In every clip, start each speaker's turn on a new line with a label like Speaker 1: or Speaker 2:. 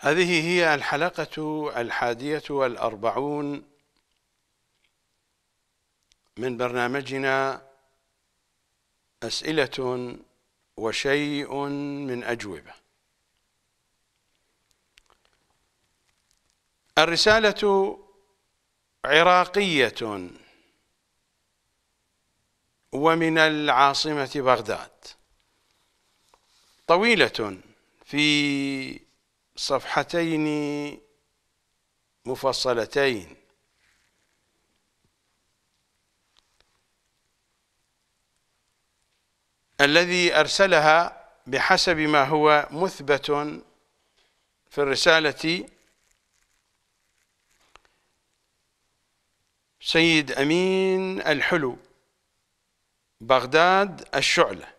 Speaker 1: هذه هي الحلقة الحادية والأربعون من برنامجنا أسئلة وشيء من أجوبة الرسالة عراقية ومن العاصمة بغداد طويلة في صفحتين مفصلتين الذي أرسلها بحسب ما هو مثبت في الرسالة سيد أمين الحلو بغداد الشعلة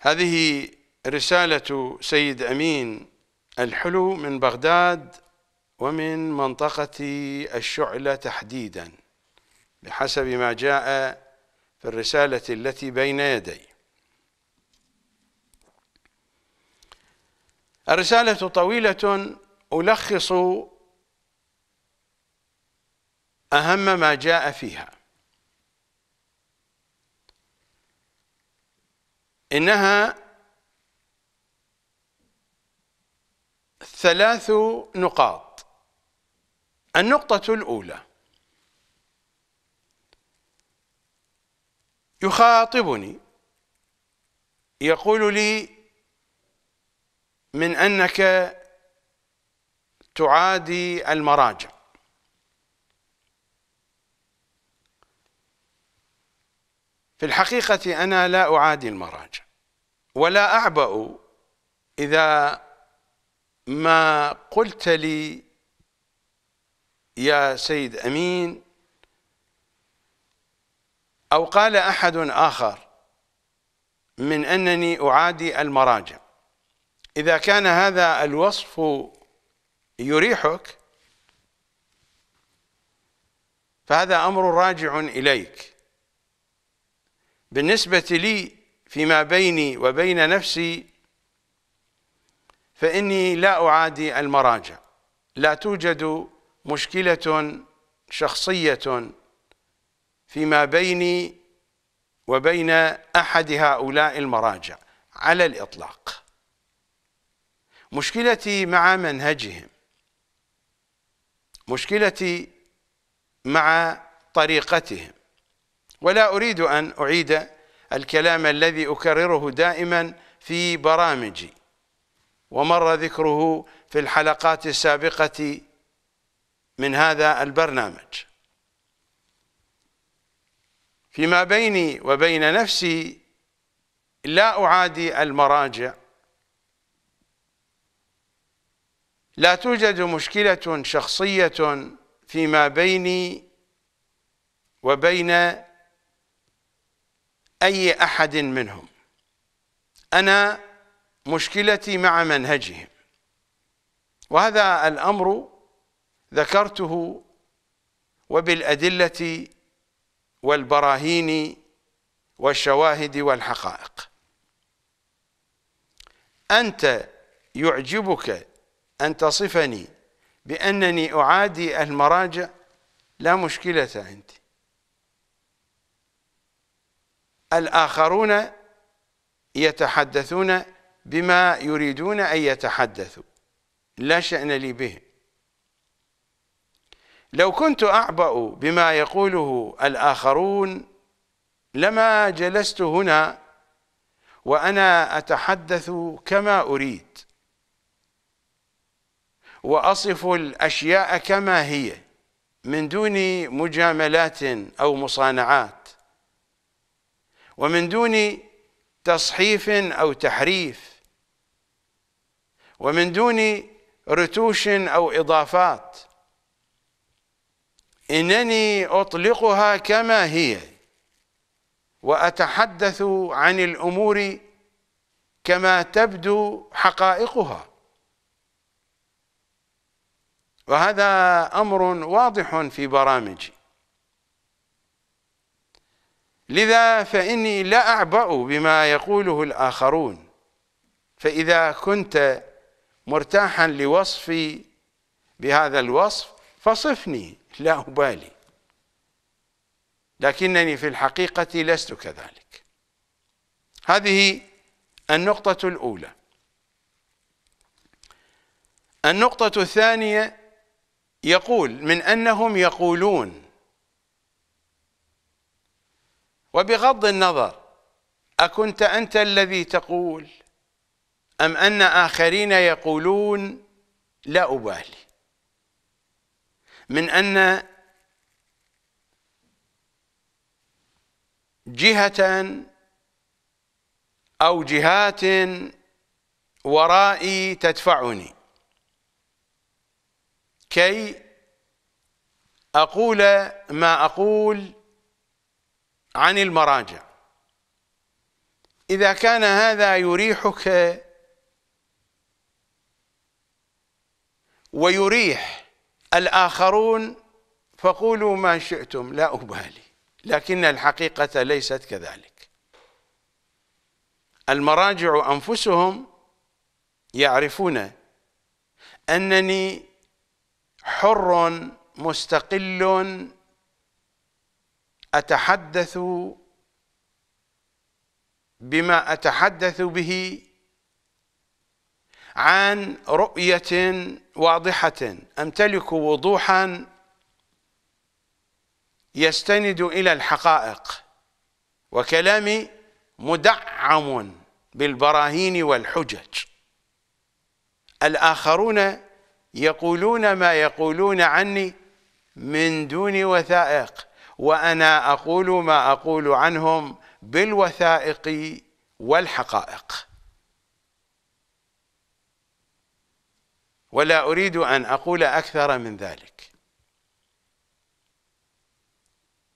Speaker 1: هذه رسالة سيد أمين الحلو من بغداد ومن منطقة الشعلة تحديدا بحسب ما جاء في الرسالة التي بين يدي الرسالة طويلة ألخص أهم ما جاء فيها إنها ثلاث نقاط النقطة الأولى يخاطبني يقول لي من أنك تعادي المراجع في الحقيقة أنا لا أعادي المراجع ولا أعبأ إذا ما قلت لي يا سيد أمين أو قال أحد آخر من أنني أعادي المراجع إذا كان هذا الوصف يريحك فهذا أمر راجع إليك بالنسبة لي فيما بيني وبين نفسي فإني لا أعادي المراجع لا توجد مشكلة شخصية فيما بيني وبين أحد هؤلاء المراجع على الإطلاق مشكلتي مع منهجهم مشكلتي مع طريقتهم ولا أريد أن أعيد الكلام الذي أكرره دائما في برامجي ومر ذكره في الحلقات السابقة من هذا البرنامج فيما بيني وبين نفسي لا أعادي المراجع لا توجد مشكلة شخصية فيما بيني وبين أي أحد منهم أنا مشكلتي مع منهجهم وهذا الأمر ذكرته وبالأدلة والبراهين والشواهد والحقائق أنت يعجبك أن تصفني بأنني أعادي المراجع لا مشكلة عندي الآخرون يتحدثون بما يريدون أن يتحدثوا لا شأن لي به لو كنت أعبأ بما يقوله الآخرون لما جلست هنا وأنا أتحدث كما أريد وأصف الأشياء كما هي من دون مجاملات أو مصانعات ومن دون تصحيف او تحريف ومن دون رتوش او اضافات انني اطلقها كما هي واتحدث عن الامور كما تبدو حقائقها وهذا امر واضح في برامجي لذا فإني لا أعبأ بما يقوله الآخرون فإذا كنت مرتاحا لوصفي بهذا الوصف فصفني لا أبالي لكنني في الحقيقة لست كذلك هذه النقطة الأولى النقطة الثانية يقول من أنهم يقولون وبغض النظر أكنت أنت الذي تقول أم أن آخرين يقولون لا أبالي من أن جهة أو جهات ورائي تدفعني كي أقول ما أقول عن المراجع إذا كان هذا يريحك ويريح الآخرون فقولوا ما شئتم لا أبالي لكن الحقيقة ليست كذلك المراجع أنفسهم يعرفون أنني حر مستقل اتحدث بما اتحدث به عن رؤيه واضحه امتلك وضوحا يستند الى الحقائق وكلامي مدعم بالبراهين والحجج الاخرون يقولون ما يقولون عني من دون وثائق وأنا أقول ما أقول عنهم بالوثائق والحقائق ولا أريد أن أقول أكثر من ذلك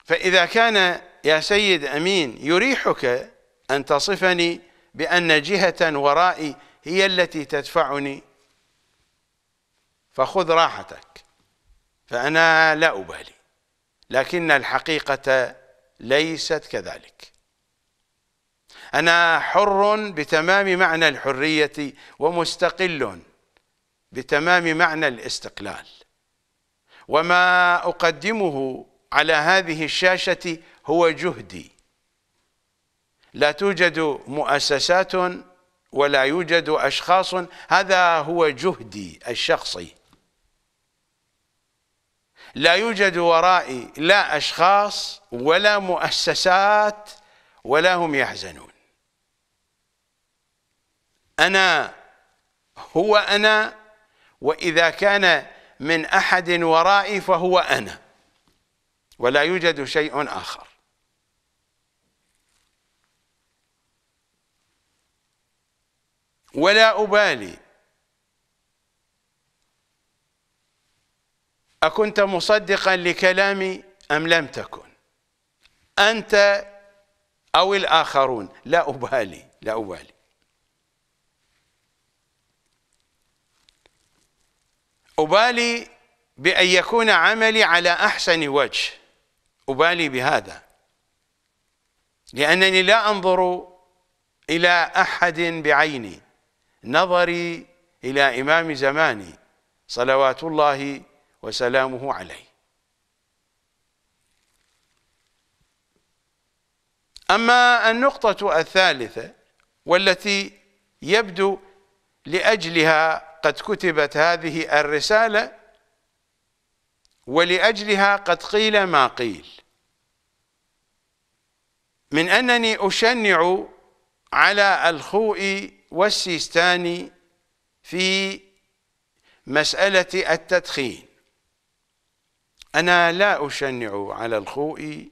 Speaker 1: فإذا كان يا سيد أمين يريحك أن تصفني بأن جهة ورائي هي التي تدفعني فخذ راحتك فأنا لا أبالي لكن الحقيقة ليست كذلك أنا حر بتمام معنى الحرية ومستقل بتمام معنى الاستقلال وما أقدمه على هذه الشاشة هو جهدي لا توجد مؤسسات ولا يوجد أشخاص هذا هو جهدي الشخصي لا يوجد ورائي لا أشخاص ولا مؤسسات ولا هم يحزنون أنا هو أنا وإذا كان من أحد ورائي فهو أنا ولا يوجد شيء آخر ولا أبالي أكنت مصدقا لكلامي أم لم تكن أنت أو الآخرون لا أبالي لا أبالي أبالي بأن يكون عملي على أحسن وجه أبالي بهذا لأنني لا أنظر إلى أحد بعيني نظري إلى إمام زماني صلوات الله وسلامه عليه أما النقطة الثالثة والتي يبدو لأجلها قد كتبت هذه الرسالة ولأجلها قد قيل ما قيل من أنني أشنع على الخوئي والسيستاني في مسألة التدخين أنا لا أشنع على الخوئي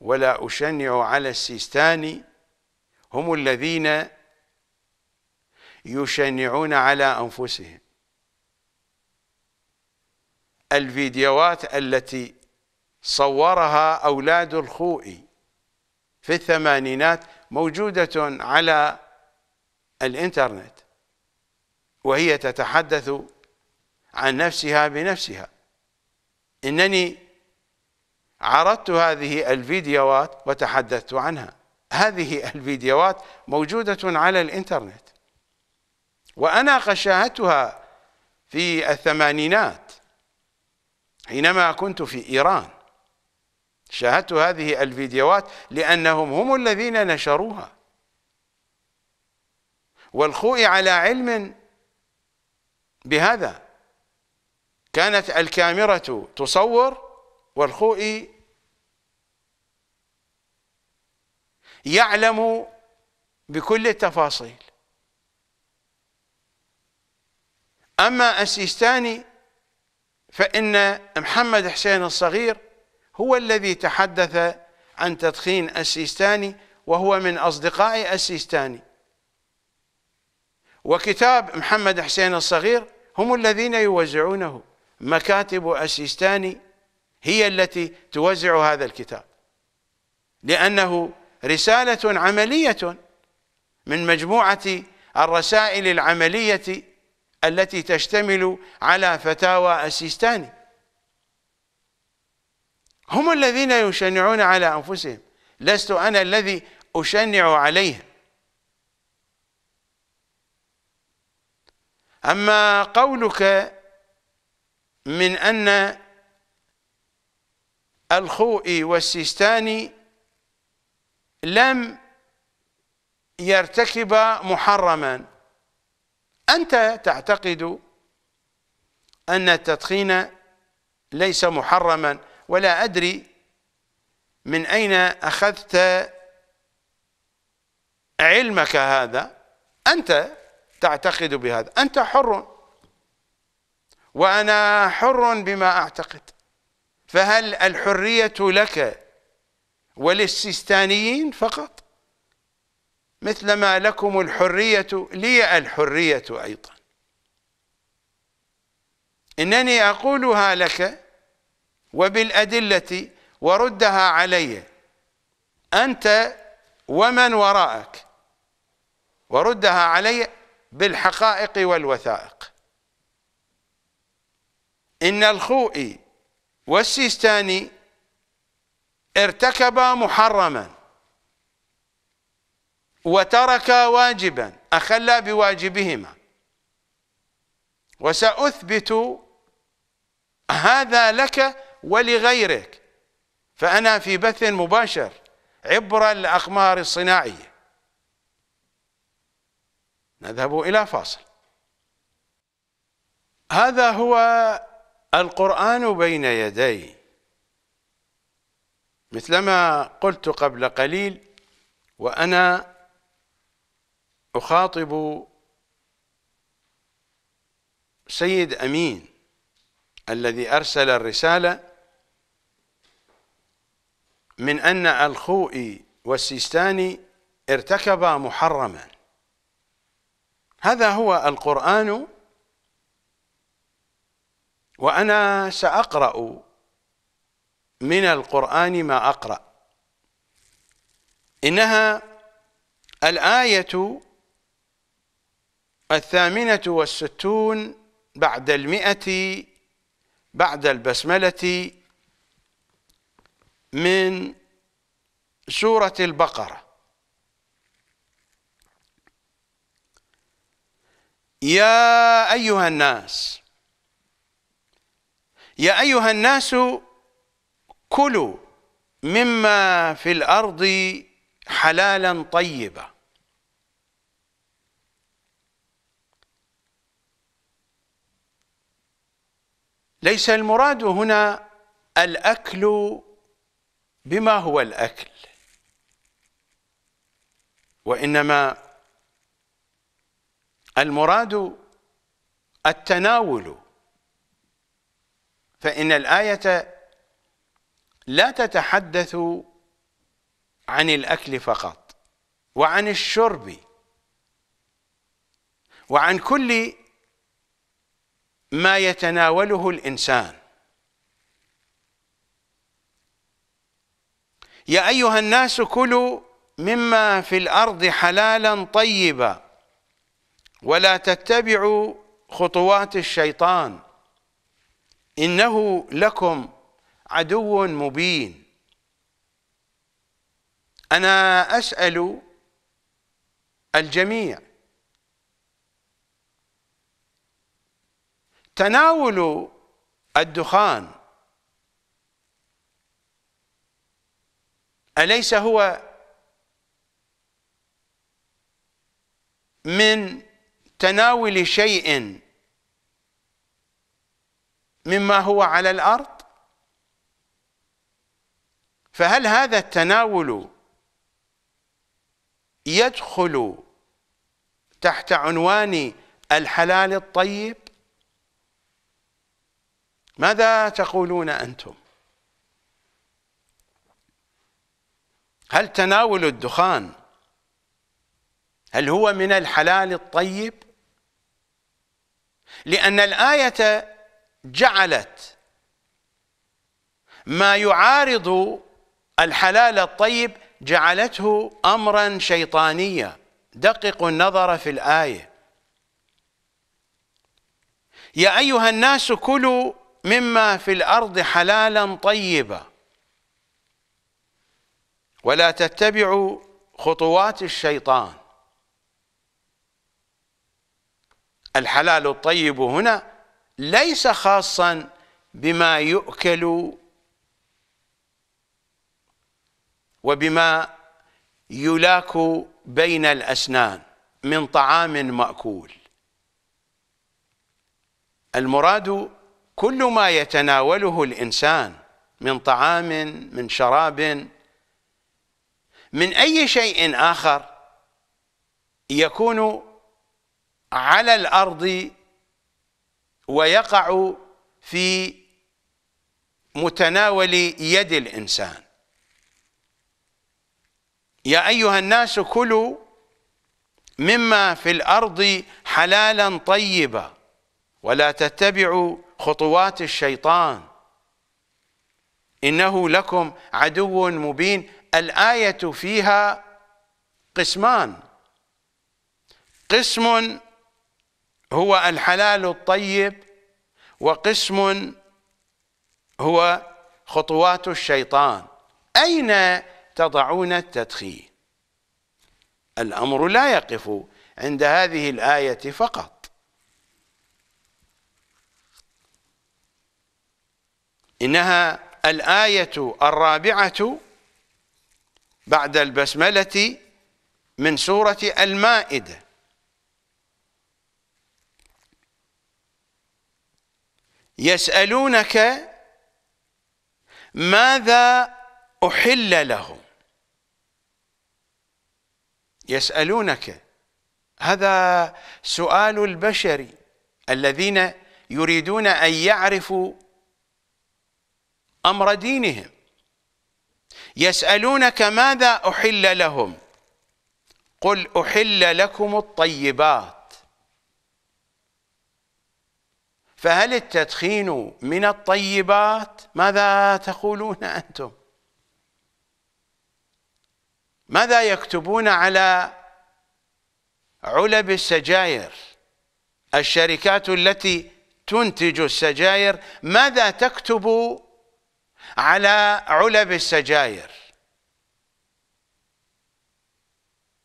Speaker 1: ولا أشنع على السيستاني هم الذين يشنعون على أنفسهم الفيديوهات التي صورها أولاد الخوئي في الثمانينات موجودة على الإنترنت وهي تتحدث عن نفسها بنفسها انني عرضت هذه الفيديوهات وتحدثت عنها هذه الفيديوهات موجودة على الانترنت وأنا قد شاهدتها في الثمانينات حينما كنت في إيران شاهدت هذه الفيديوهات لأنهم هم الذين نشروها والخوء على علم بهذا كانت الكاميرا تصور والخوئي يعلم بكل التفاصيل أما السيستاني فإن محمد حسين الصغير هو الذي تحدث عن تدخين السيستاني وهو من أصدقاء السيستاني وكتاب محمد حسين الصغير هم الذين يوزعونه مكاتب أسيستاني هي التي توزع هذا الكتاب لأنه رسالة عملية من مجموعة الرسائل العملية التي تشتمل على فتاوى أسيستاني هم الذين يشنعون على أنفسهم لست أنا الذي أشنع عليهم أما قولك من أن الخوئي والسيستاني لم يرتكب محرما أنت تعتقد أن التدخين ليس محرما ولا أدري من أين أخذت علمك هذا أنت تعتقد بهذا أنت حر وأنا حر بما أعتقد فهل الحرية لك وللسيستانيين فقط مثلما لكم الحرية لي الحرية أيضا إنني أقولها لك وبالأدلة وردها علي أنت ومن وراءك وردها علي بالحقائق والوثائق إن الخوئي والسيستاني ارتكبا محرما وتركا واجبا أخلا بواجبهما وسأثبت هذا لك ولغيرك فأنا في بث مباشر عبر الأقمار الصناعية نذهب إلى فاصل هذا هو القرآن بين يدي مثلما قلت قبل قليل وأنا أخاطب سيد أمين الذي أرسل الرسالة من أن الخوئي والسيستاني ارتكبا محرما هذا هو القرآن وانا ساقرا من القران ما اقرا انها الايه الثامنه والستون بعد المئه بعد البسمله من سوره البقره يا ايها الناس يا أيها الناس كلوا مما في الأرض حلالا طيبا ليس المراد هنا الأكل بما هو الأكل وإنما المراد التناول فإن الآية لا تتحدث عن الأكل فقط وعن الشرب وعن كل ما يتناوله الإنسان يا أيها الناس كلوا مما في الأرض حلالا طيبا ولا تتبعوا خطوات الشيطان إنه لكم عدو مبين أنا أسأل الجميع تناول الدخان أليس هو من تناول شيء مما هو على الأرض فهل هذا التناول يدخل تحت عنوان الحلال الطيب ماذا تقولون أنتم هل تناول الدخان هل هو من الحلال الطيب لأن الآية جعلت ما يعارض الحلال الطيب جعلته امرا شيطانيا دققوا النظر في الايه يا ايها الناس كلوا مما في الارض حلالا طيبا ولا تتبعوا خطوات الشيطان الحلال الطيب هنا ليس خاصا بما يؤكل وبما يلاك بين الأسنان من طعام مأكول المراد كل ما يتناوله الإنسان من طعام من شراب من أي شيء آخر يكون على الأرض ويقع في متناول يد الإنسان يا أيها الناس كلوا مما في الأرض حلالا طيبا ولا تتبعوا خطوات الشيطان إنه لكم عدو مبين الآية فيها قسمان قسم هو الحلال الطيب وقسم هو خطوات الشيطان أين تضعون التدخين الأمر لا يقف عند هذه الآية فقط إنها الآية الرابعة بعد البسملة من سورة المائدة يسألونك ماذا أحل لهم يسألونك هذا سؤال البشر الذين يريدون أن يعرفوا أمر دينهم يسألونك ماذا أحل لهم قل أحل لكم الطيبات فهل التدخين من الطيبات ماذا تقولون أنتم ماذا يكتبون على علب السجاير الشركات التي تنتج السجاير ماذا تكتب على علب السجاير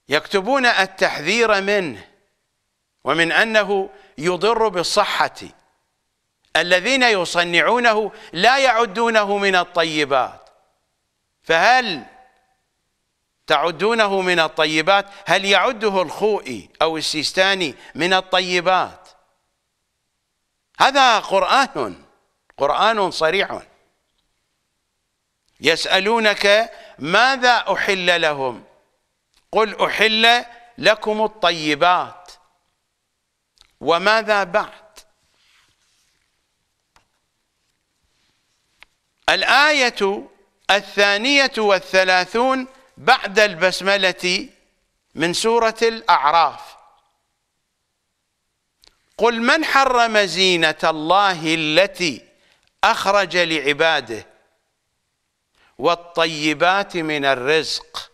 Speaker 1: يكتبون التحذير منه ومن أنه يضر بالصحة الذين يصنعونه لا يعدونه من الطيبات فهل تعدونه من الطيبات هل يعده الخوئي أو السيستاني من الطيبات هذا قرآن قرآن صريح يسألونك ماذا أحل لهم قل أحل لكم الطيبات وماذا بعد الآية الثانية والثلاثون بعد البسملة من سورة الأعراف قل من حرم زينة الله التي أخرج لعباده والطيبات من الرزق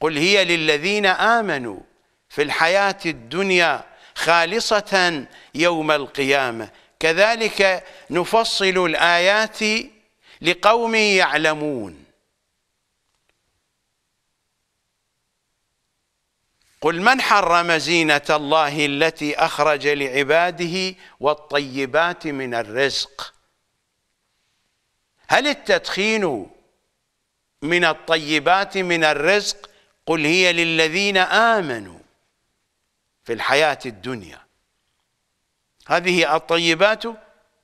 Speaker 1: قل هي للذين آمنوا في الحياة الدنيا خالصة يوم القيامة كذلك نفصل الآيات لقوم يعلمون قل من حرم زينة الله التي أخرج لعباده والطيبات من الرزق هل التدخين من الطيبات من الرزق قل هي للذين آمنوا في الحياة الدنيا هذه الطيبات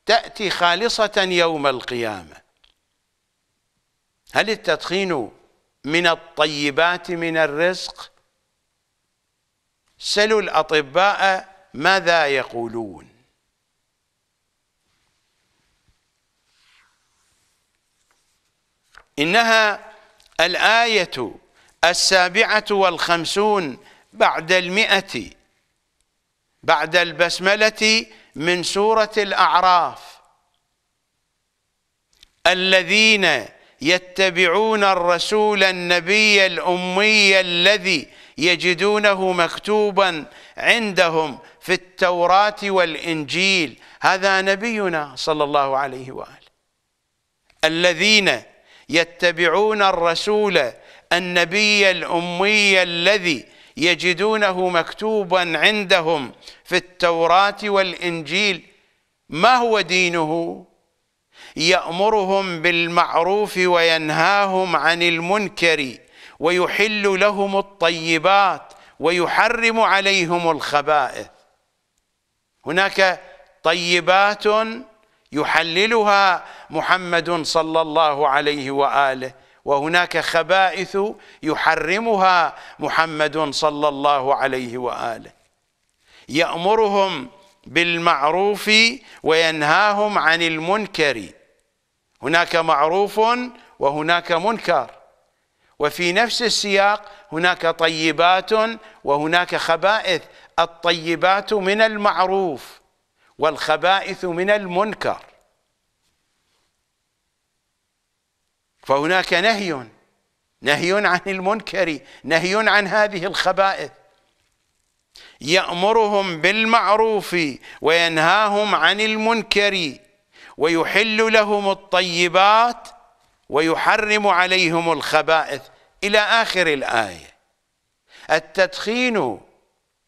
Speaker 1: تأتي خالصة يوم القيامة هل التدخين من الطيبات من الرزق سلوا الأطباء ماذا يقولون إنها الآية السابعة والخمسون بعد المئة بعد البسملة من سورة الأعراف الذين يتبعون الرسول النبي الأمي الذي يجدونه مكتوبا عندهم في التوراة والإنجيل هذا نبينا صلى الله عليه وآله الذين يتبعون الرسول النبي الأمي الذي يجدونه مكتوبا عندهم في التوراة والإنجيل ما هو دينه يأمرهم بالمعروف وينهاهم عن المنكر ويحل لهم الطيبات ويحرم عليهم الخبائث هناك طيبات يحللها محمد صلى الله عليه واله وهناك خبائث يحرمها محمد صلى الله عليه واله يامرهم بالمعروف وينهاهم عن المنكر هناك معروف وهناك منكر وفي نفس السياق هناك طيبات وهناك خبائث الطيبات من المعروف والخبائث من المنكر فهناك نهي نهي عن المنكر نهي عن هذه الخبائث يأمرهم بالمعروف وينهاهم عن المنكر ويحل لهم الطيبات ويحرم عليهم الخبائث إلى آخر الآية التدخين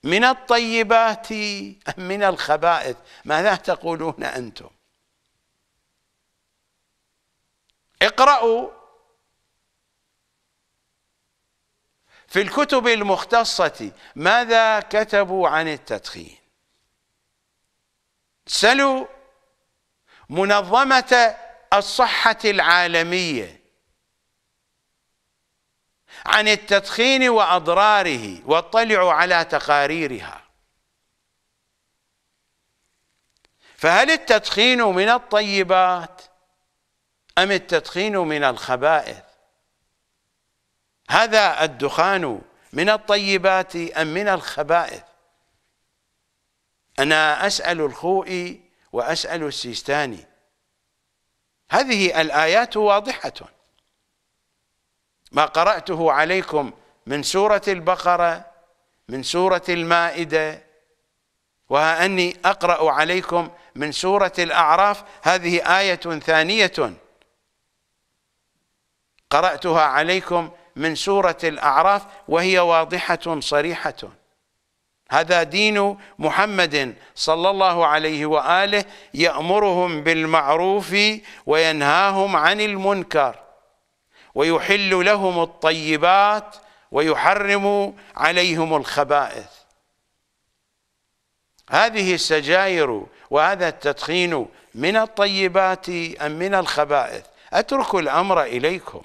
Speaker 1: من الطيبات أم من الخبائث ماذا تقولون أنتم اقرأوا في الكتب المختصة ماذا كتبوا عن التدخين سلوا منظمة الصحة العالمية عن التدخين وأضراره واطلعوا على تقاريرها فهل التدخين من الطيبات؟ أم التدخين من الخبائث هذا الدخان من الطيبات أم من الخبائث أنا أسأل الخوئي وأسأل السيستاني هذه الآيات واضحة ما قرأته عليكم من سورة البقرة من سورة المائدة وها أني أقرأ عليكم من سورة الأعراف هذه آية ثانية قرأتها عليكم من سورة الأعراف وهي واضحة صريحة هذا دين محمد صلى الله عليه وآله يأمرهم بالمعروف وينهاهم عن المنكر ويحل لهم الطيبات ويحرم عليهم الخبائث هذه السجاير وهذا التدخين من الطيبات أم من الخبائث أترك الأمر إليكم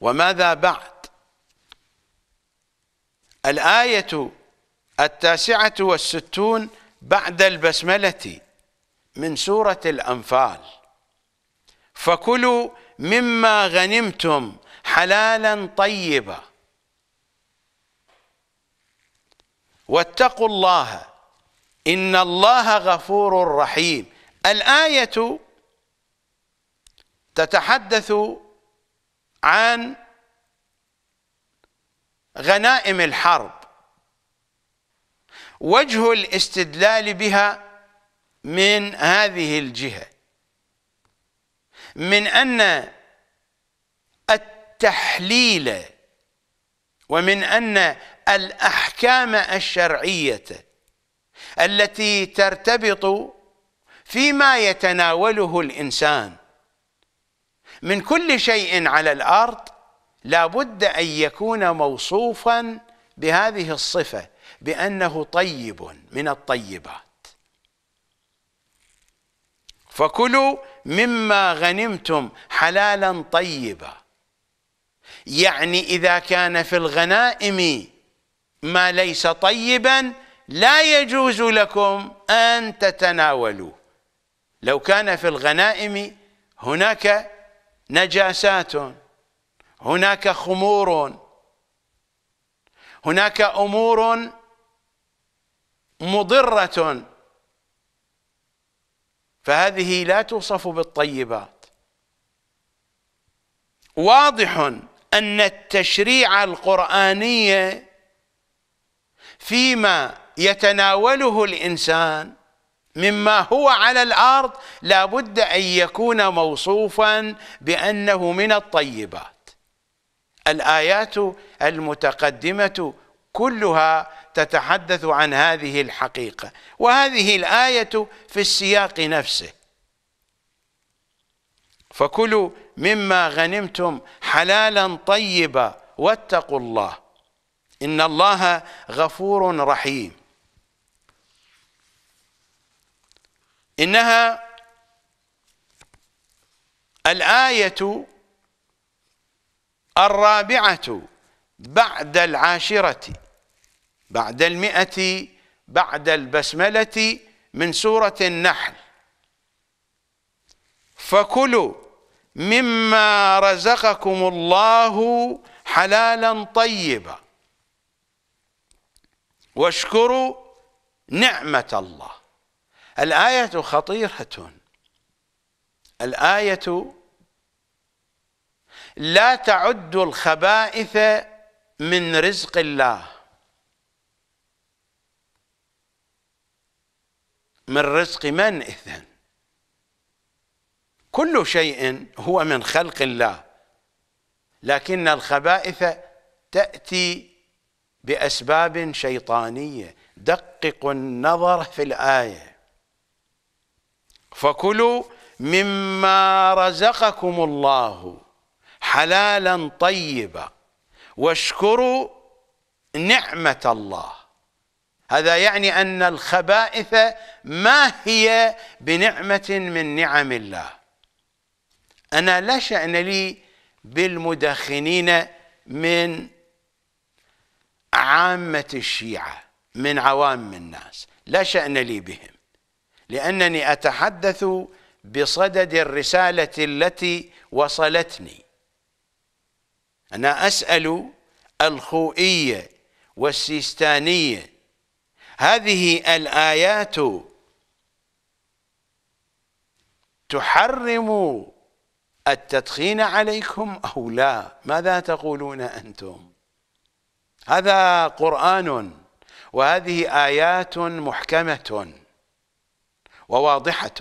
Speaker 1: وماذا بعد الآية التاسعة والستون بعد البسملة من سورة الأنفال فكلوا مما غنمتم حلالا طيبا واتقوا الله إن الله غفور رحيم الآية تتحدث عن غنائم الحرب وجه الاستدلال بها من هذه الجهة من أن التحليل ومن أن الأحكام الشرعية التي ترتبط فيما يتناوله الإنسان من كل شيء على الارض لابد ان يكون موصوفا بهذه الصفه بانه طيب من الطيبات فكلوا مما غنمتم حلالا طيبا يعني اذا كان في الغنائم ما ليس طيبا لا يجوز لكم ان تتناولوه لو كان في الغنائم هناك نجاسات هناك خمور هناك امور مضره فهذه لا توصف بالطيبات واضح ان التشريع القراني فيما يتناوله الانسان مما هو على الارض لابد ان يكون موصوفا بانه من الطيبات الايات المتقدمه كلها تتحدث عن هذه الحقيقه وهذه الايه في السياق نفسه فكلوا مما غنمتم حلالا طيبا واتقوا الله ان الله غفور رحيم إنها الآية الرابعة بعد العاشرة بعد المئة بعد البسملة من سورة النحل فكلوا مما رزقكم الله حلالا طيبا واشكروا نعمة الله الآية خطيرة الآية لا تعد الخبائث من رزق الله من رزق من إذن كل شيء هو من خلق الله لكن الخبائث تأتي بأسباب شيطانية دققوا النظر في الآية فكلوا مما رزقكم الله حلالا طيبا واشكروا نعمة الله هذا يعني أن الخبائث ما هي بنعمة من نعم الله أنا لا شأن لي بالمدخنين من عامة الشيعة من عوام الناس لا شأن لي بهم لأنني أتحدث بصدد الرسالة التي وصلتني أنا أسأل الخوئية والسيستانية هذه الآيات تحرم التدخين عليكم أو لا ماذا تقولون أنتم هذا قرآن وهذه آيات محكمة وواضحة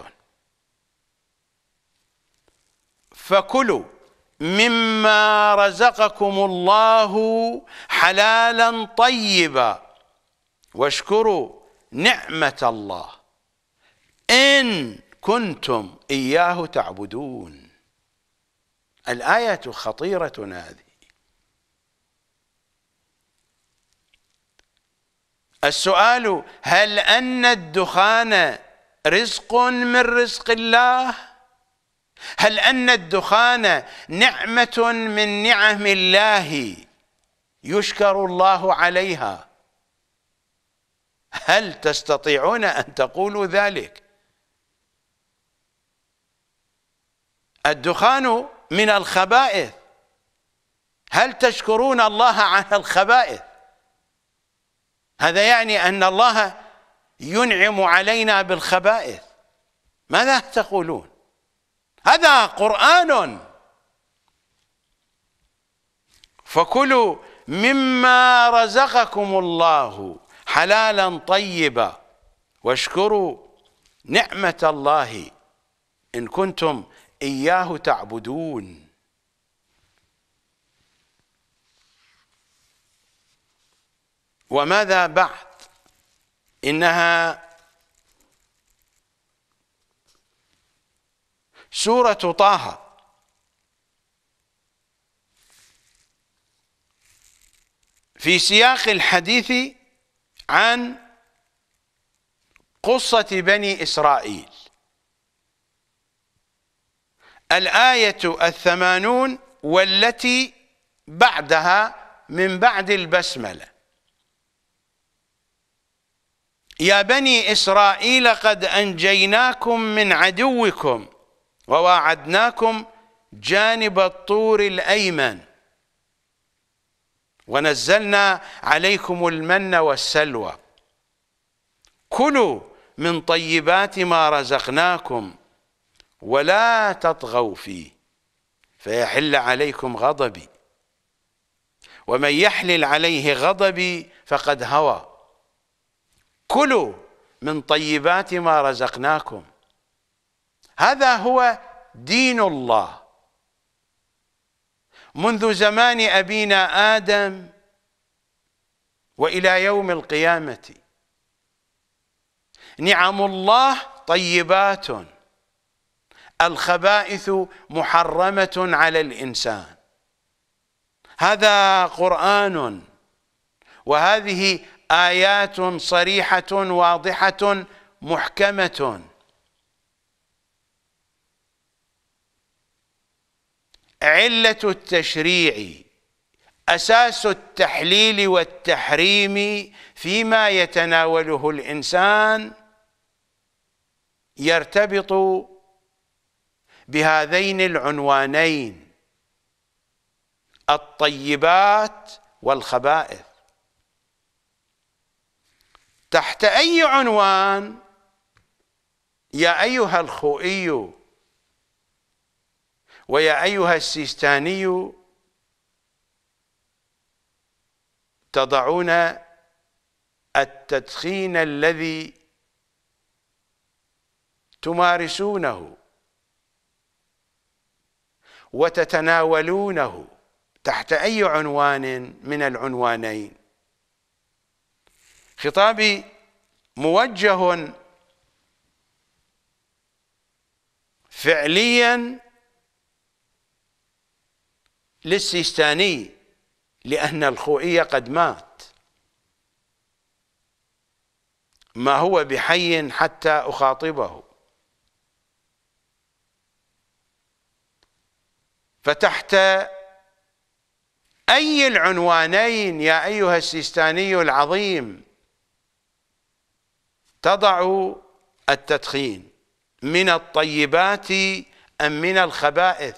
Speaker 1: فكلوا مما رزقكم الله حلالا طيبا واشكروا نعمة الله إن كنتم إياه تعبدون الآية خطيرة هذه السؤال هل أن الدخان رزق من رزق الله هل ان الدخان نعمه من نعم الله يشكر الله عليها هل تستطيعون ان تقولوا ذلك الدخان من الخبائث هل تشكرون الله على الخبائث هذا يعني ان الله ينعم علينا بالخبائث ماذا تقولون هذا قرآن فكلوا مما رزقكم الله حلالا طيبا واشكروا نعمة الله إن كنتم إياه تعبدون وماذا بعد إنها سورة طه في سياق الحديث عن قصة بني إسرائيل الآية الثمانون والتي بعدها من بعد البسملة يا بني إسرائيل قد أنجيناكم من عدوكم وواعدناكم جانب الطور الأيمن ونزلنا عليكم المن والسلوى كلوا من طيبات ما رزقناكم ولا تطغوا فيه فيحل عليكم غضبي ومن يحلل عليه غضبي فقد هوى كلوا من طيبات ما رزقناكم هذا هو دين الله منذ زمان أبينا آدم وإلى يوم القيامة نعم الله طيبات الخبائث محرمة على الإنسان هذا قرآن وهذه آيات صريحة واضحة محكمة علة التشريع أساس التحليل والتحريم فيما يتناوله الإنسان يرتبط بهذين العنوانين الطيبات والخبائث تحت أي عنوان يا أيها الخوئي ويا أيها السيستاني تضعون التدخين الذي تمارسونه وتتناولونه تحت أي عنوان من العنوانين خطابي موجه فعليا للسيستاني لأن الخوئي قد مات ما هو بحي حتى أخاطبه فتحت أي العنوانين يا أيها السيستاني العظيم تضع التدخين من الطيبات أم من الخبائث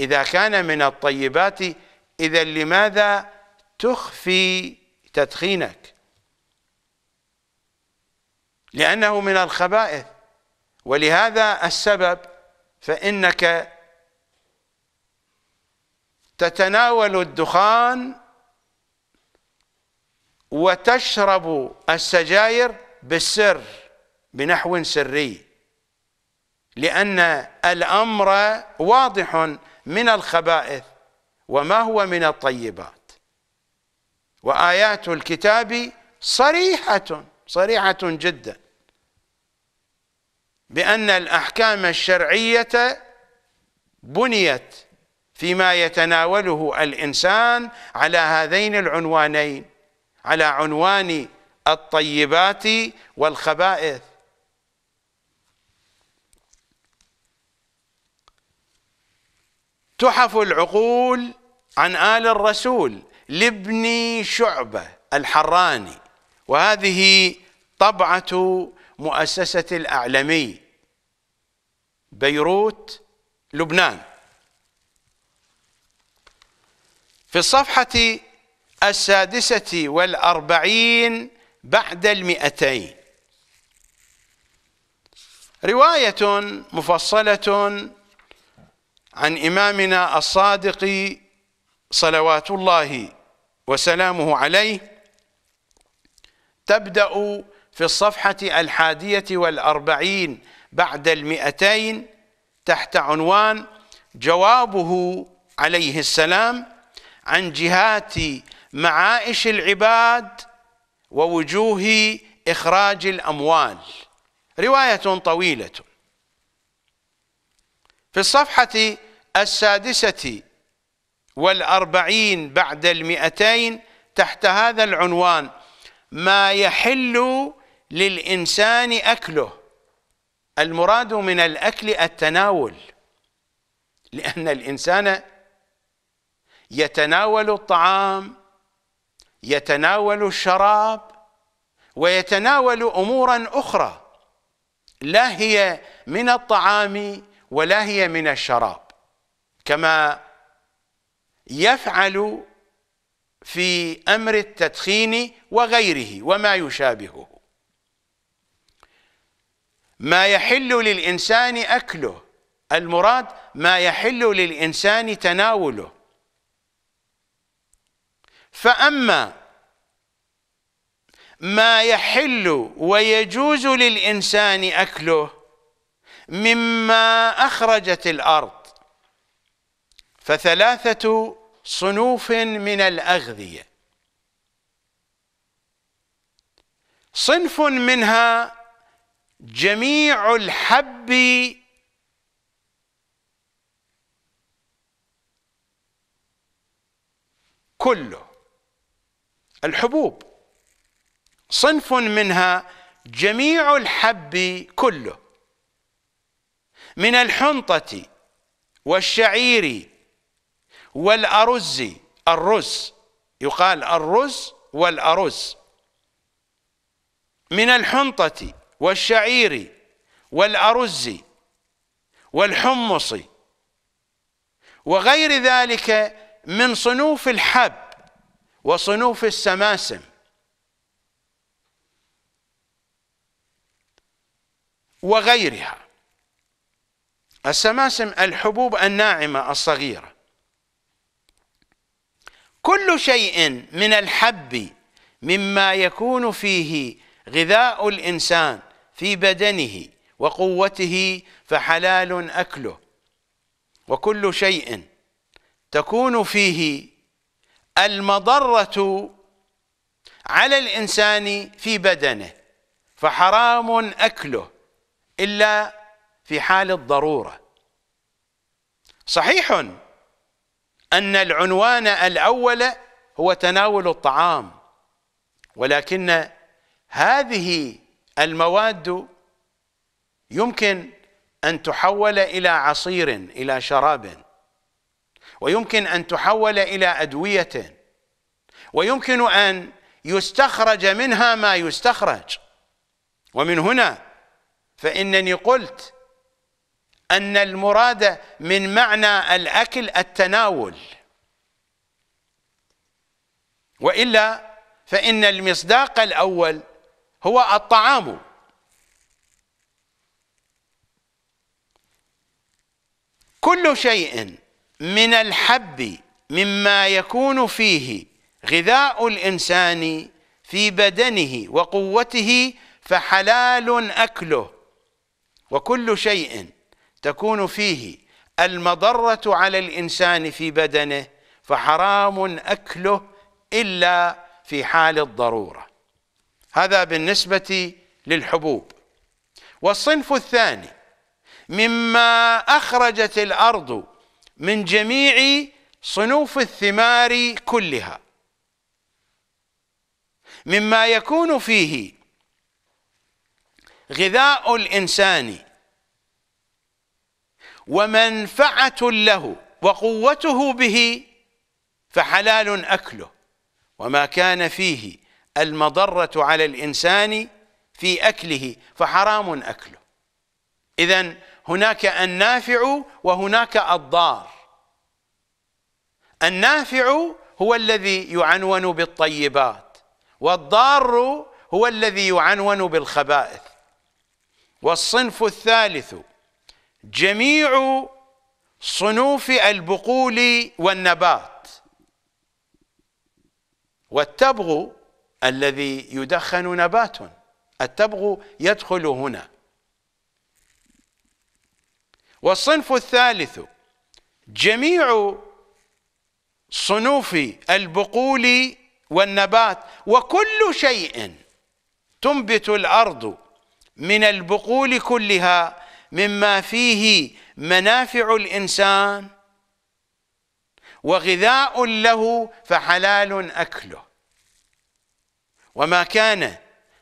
Speaker 1: إذا كان من الطيبات إذا لماذا تخفي تدخينك لأنه من الخبائث ولهذا السبب فإنك تتناول الدخان وتشرب السجاير بالسر بنحو سري لأن الأمر واضح من الخبائث وما هو من الطيبات وآيات الكتاب صريحة صريحة جدا بأن الأحكام الشرعية بنيت فيما يتناوله الإنسان على هذين العنوانين على عنوان الطيبات والخبائث تحف العقول عن آل الرسول لابن شعبة الحراني وهذه طبعة مؤسسة الأعلمي بيروت لبنان في الصفحة السادسة والأربعين بعد المئتين رواية مفصلة عن إمامنا الصادق صلوات الله وسلامه عليه تبدأ في الصفحة الحادية والأربعين بعد المئتين تحت عنوان جوابه عليه السلام عن جهات معائش العباد ووجوه إخراج الأموال رواية طويلة في الصفحة السادسة والأربعين بعد المئتين تحت هذا العنوان ما يحل للإنسان أكله المراد من الأكل التناول لأن الإنسان يتناول الطعام يتناول الشراب ويتناول امورا اخرى لا هي من الطعام ولا هي من الشراب كما يفعل في امر التدخين وغيره وما يشابهه ما يحل للانسان اكله المراد ما يحل للانسان تناوله فأما ما يحل ويجوز للإنسان أكله مما أخرجت الأرض فثلاثة صنوف من الأغذية صنف منها جميع الحب كله الحبوب صنف منها جميع الحب كله من الحنطة والشعير والأرز الرز يقال الرز والأرز من الحنطة والشعير والأرز والحمص وغير ذلك من صنوف الحب وصنوف السماسم وغيرها السماسم الحبوب الناعمة الصغيرة كل شيء من الحب مما يكون فيه غذاء الإنسان في بدنه وقوته فحلال أكله وكل شيء تكون فيه المضرة على الإنسان في بدنه فحرام أكله إلا في حال الضرورة صحيح أن العنوان الأول هو تناول الطعام ولكن هذه المواد يمكن أن تحول إلى عصير إلى شراب ويمكن أن تحول إلى أدوية ويمكن أن يستخرج منها ما يستخرج ومن هنا فإنني قلت أن المراد من معنى الأكل التناول وإلا فإن المصداق الأول هو الطعام كل شيء من الحب مما يكون فيه غذاء الإنسان في بدنه وقوته فحلال أكله وكل شيء تكون فيه المضرة على الإنسان في بدنه فحرام أكله إلا في حال الضرورة هذا بالنسبة للحبوب والصنف الثاني مما أخرجت الأرض من جميع صنوف الثمار كلها مما يكون فيه غذاء الانسان ومنفعه له وقوته به فحلال اكله وما كان فيه المضره على الانسان في اكله فحرام اكله اذا هناك النافع وهناك الضار النافع هو الذي يعنون بالطيبات والضار هو الذي يعنون بالخبائث والصنف الثالث جميع صنوف البقول والنبات والتبغ الذي يدخن نبات التبغ يدخل هنا والصنف الثالث جميع صنوف البقول والنبات وكل شيء تنبت الارض من البقول كلها مما فيه منافع الانسان وغذاء له فحلال اكله وما كان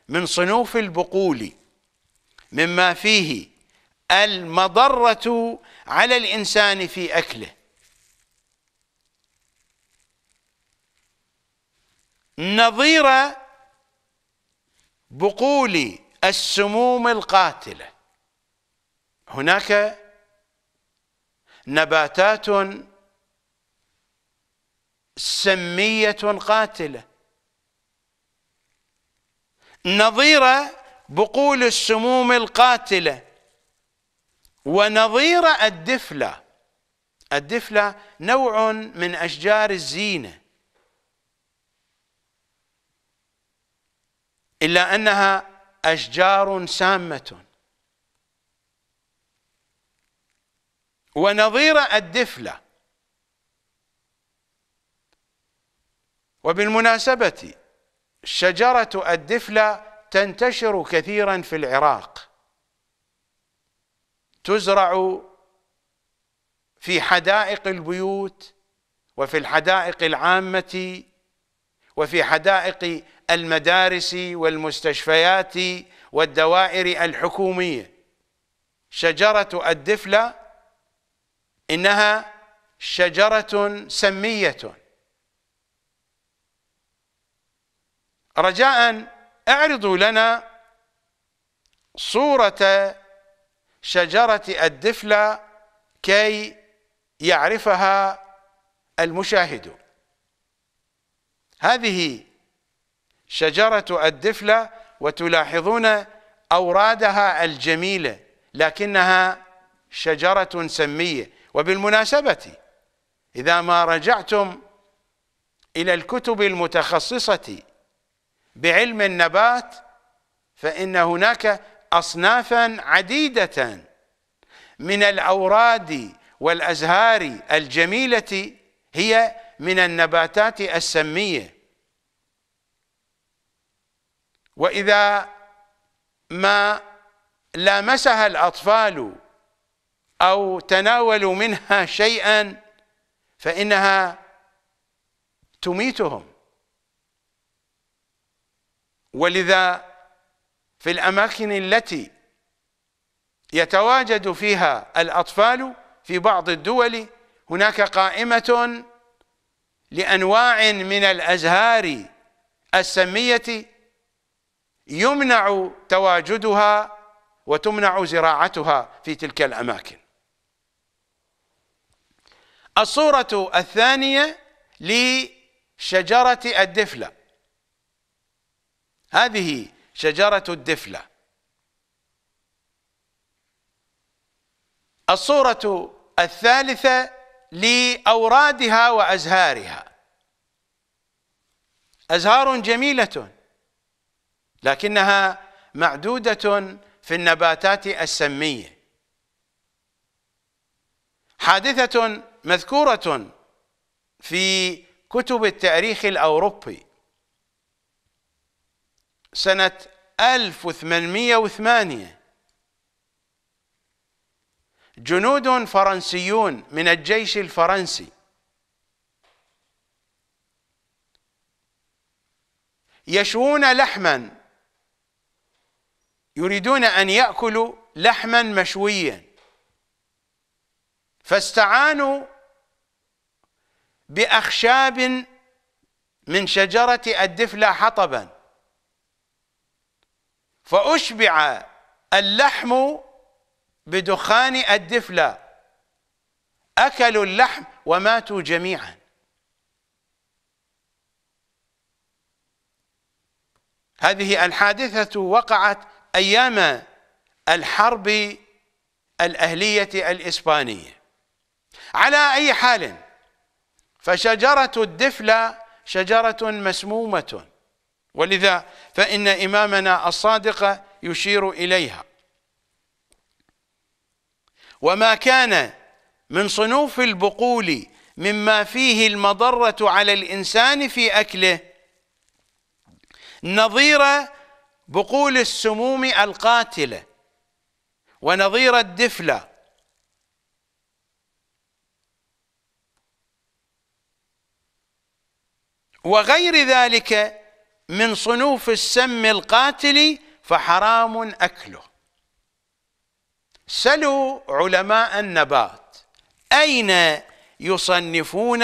Speaker 1: من صنوف البقول مما فيه المضرة على الإنسان في أكله نظير بقول السموم القاتلة هناك نباتات سمية قاتلة نظير بقول السموم القاتله ونظير الدفلة الدفلة نوع من أشجار الزينة إلا أنها أشجار سامة ونظير الدفلة وبالمناسبة شجرة الدفلة تنتشر كثيرا في العراق تزرع في حدائق البيوت وفي الحدائق العامة وفي حدائق المدارس والمستشفيات والدوائر الحكومية شجرة الدفلة إنها شجرة سمية رجاء اعرضوا لنا صورة شجرة الدفلة كي يعرفها المشاهد هذه شجرة الدفلة وتلاحظون أورادها الجميلة لكنها شجرة سمية وبالمناسبة إذا ما رجعتم إلى الكتب المتخصصة بعلم النبات فإن هناك أصنافا عديدة من الأوراد والأزهار الجميلة هي من النباتات السمية وإذا ما لامسها الأطفال أو تناولوا منها شيئا فإنها تميتهم ولذا في الأماكن التي يتواجد فيها الأطفال في بعض الدول هناك قائمة لأنواع من الأزهار السمية يمنع تواجدها وتمنع زراعتها في تلك الأماكن الصورة الثانية لشجرة الدفلة هذه شجرة الدفلة الصورة الثالثة لأورادها وأزهارها أزهار جميلة لكنها معدودة في النباتات السمية حادثة مذكورة في كتب التاريخ الأوروبي سنة 1808 جنود فرنسيون من الجيش الفرنسي يشوون لحما يريدون ان ياكلوا لحما مشويا فاستعانوا باخشاب من شجره الدفله حطبا فأشبع اللحم بدخان الدفلة أكلوا اللحم وماتوا جميعا هذه الحادثة وقعت أيام الحرب الأهلية الإسبانية على أي حال فشجرة الدفلة شجرة مسمومة ولذا فإن إمامنا الصادق يشير إليها وما كان من صنوف البقول مما فيه المضرة على الإنسان في أكله نظير بقول السموم القاتلة ونظير الدفلة وغير ذلك من صنوف السم القاتل فحرام أكله سلوا علماء النبات أين يصنفون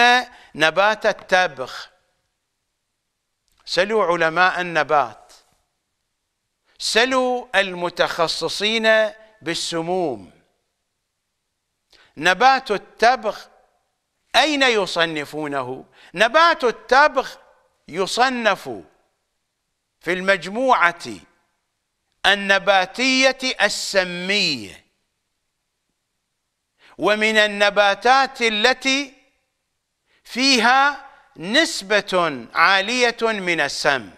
Speaker 1: نبات التبغ سلوا علماء النبات سلوا المتخصصين بالسموم نبات التبغ أين يصنفونه نبات التبغ يصنف في المجموعة النباتية السمية ومن النباتات التي فيها نسبة عالية من السم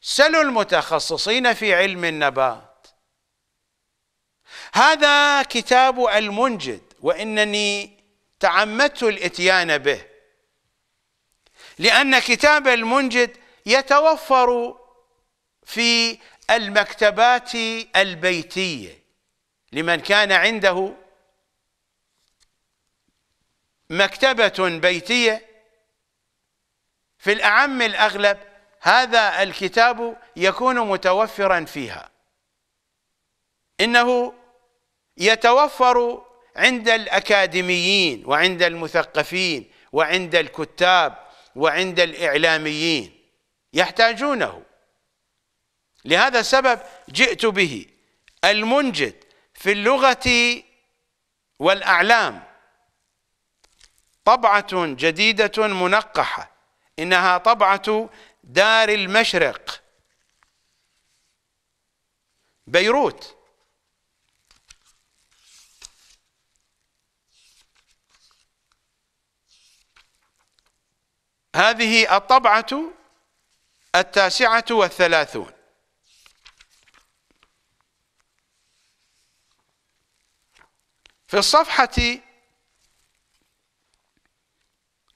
Speaker 1: سلوا المتخصصين في علم النبات هذا كتاب المنجد وإنني تعمدت الاتيان به لأن كتاب المنجد يتوفر في المكتبات البيتيه لمن كان عنده مكتبه بيتيه في الاعم الاغلب هذا الكتاب يكون متوفرا فيها انه يتوفر عند الاكاديميين وعند المثقفين وعند الكتاب وعند الاعلاميين يحتاجونه لهذا السبب جئت به المنجد في اللغة والأعلام طبعة جديدة منقحة إنها طبعة دار المشرق بيروت هذه الطبعة التاسعة والثلاثون في الصفحة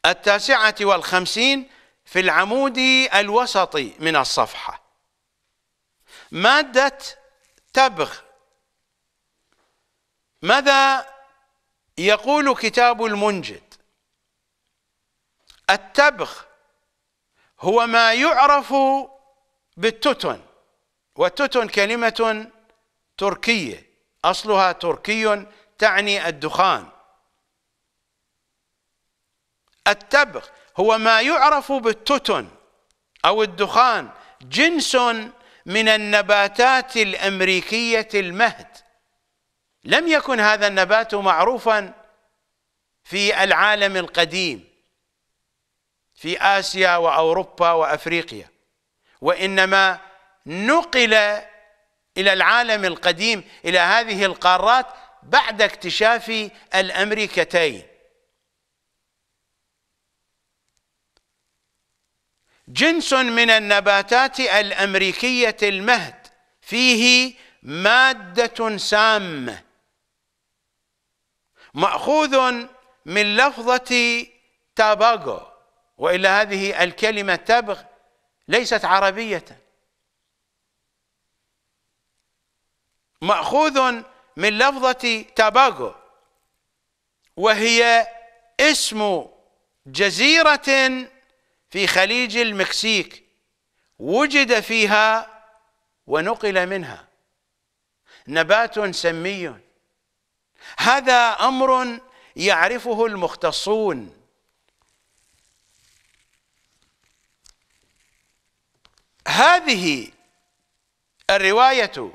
Speaker 1: التاسعة والخمسين في العمود الوسطي من الصفحة مادة تبغ ماذا يقول كتاب المنجد التبغ هو ما يعرف بالتوتون والتوتون كلمة تركية أصلها تركي تعني الدخان التبغ هو ما يعرف بالتوتون أو الدخان جنس من النباتات الأمريكية المهد لم يكن هذا النبات معروفا في العالم القديم في آسيا وأوروبا وأفريقيا وإنما نقل إلى العالم القديم إلى هذه القارات بعد اكتشاف الأمريكتين جنس من النباتات الأمريكية المهد فيه مادة سامة مأخوذ من لفظة تاباغو والا هذه الكلمه تبغ ليست عربيه ماخوذ من لفظه تاباغو وهي اسم جزيره في خليج المكسيك وجد فيها ونقل منها نبات سمي هذا امر يعرفه المختصون هذه الرواية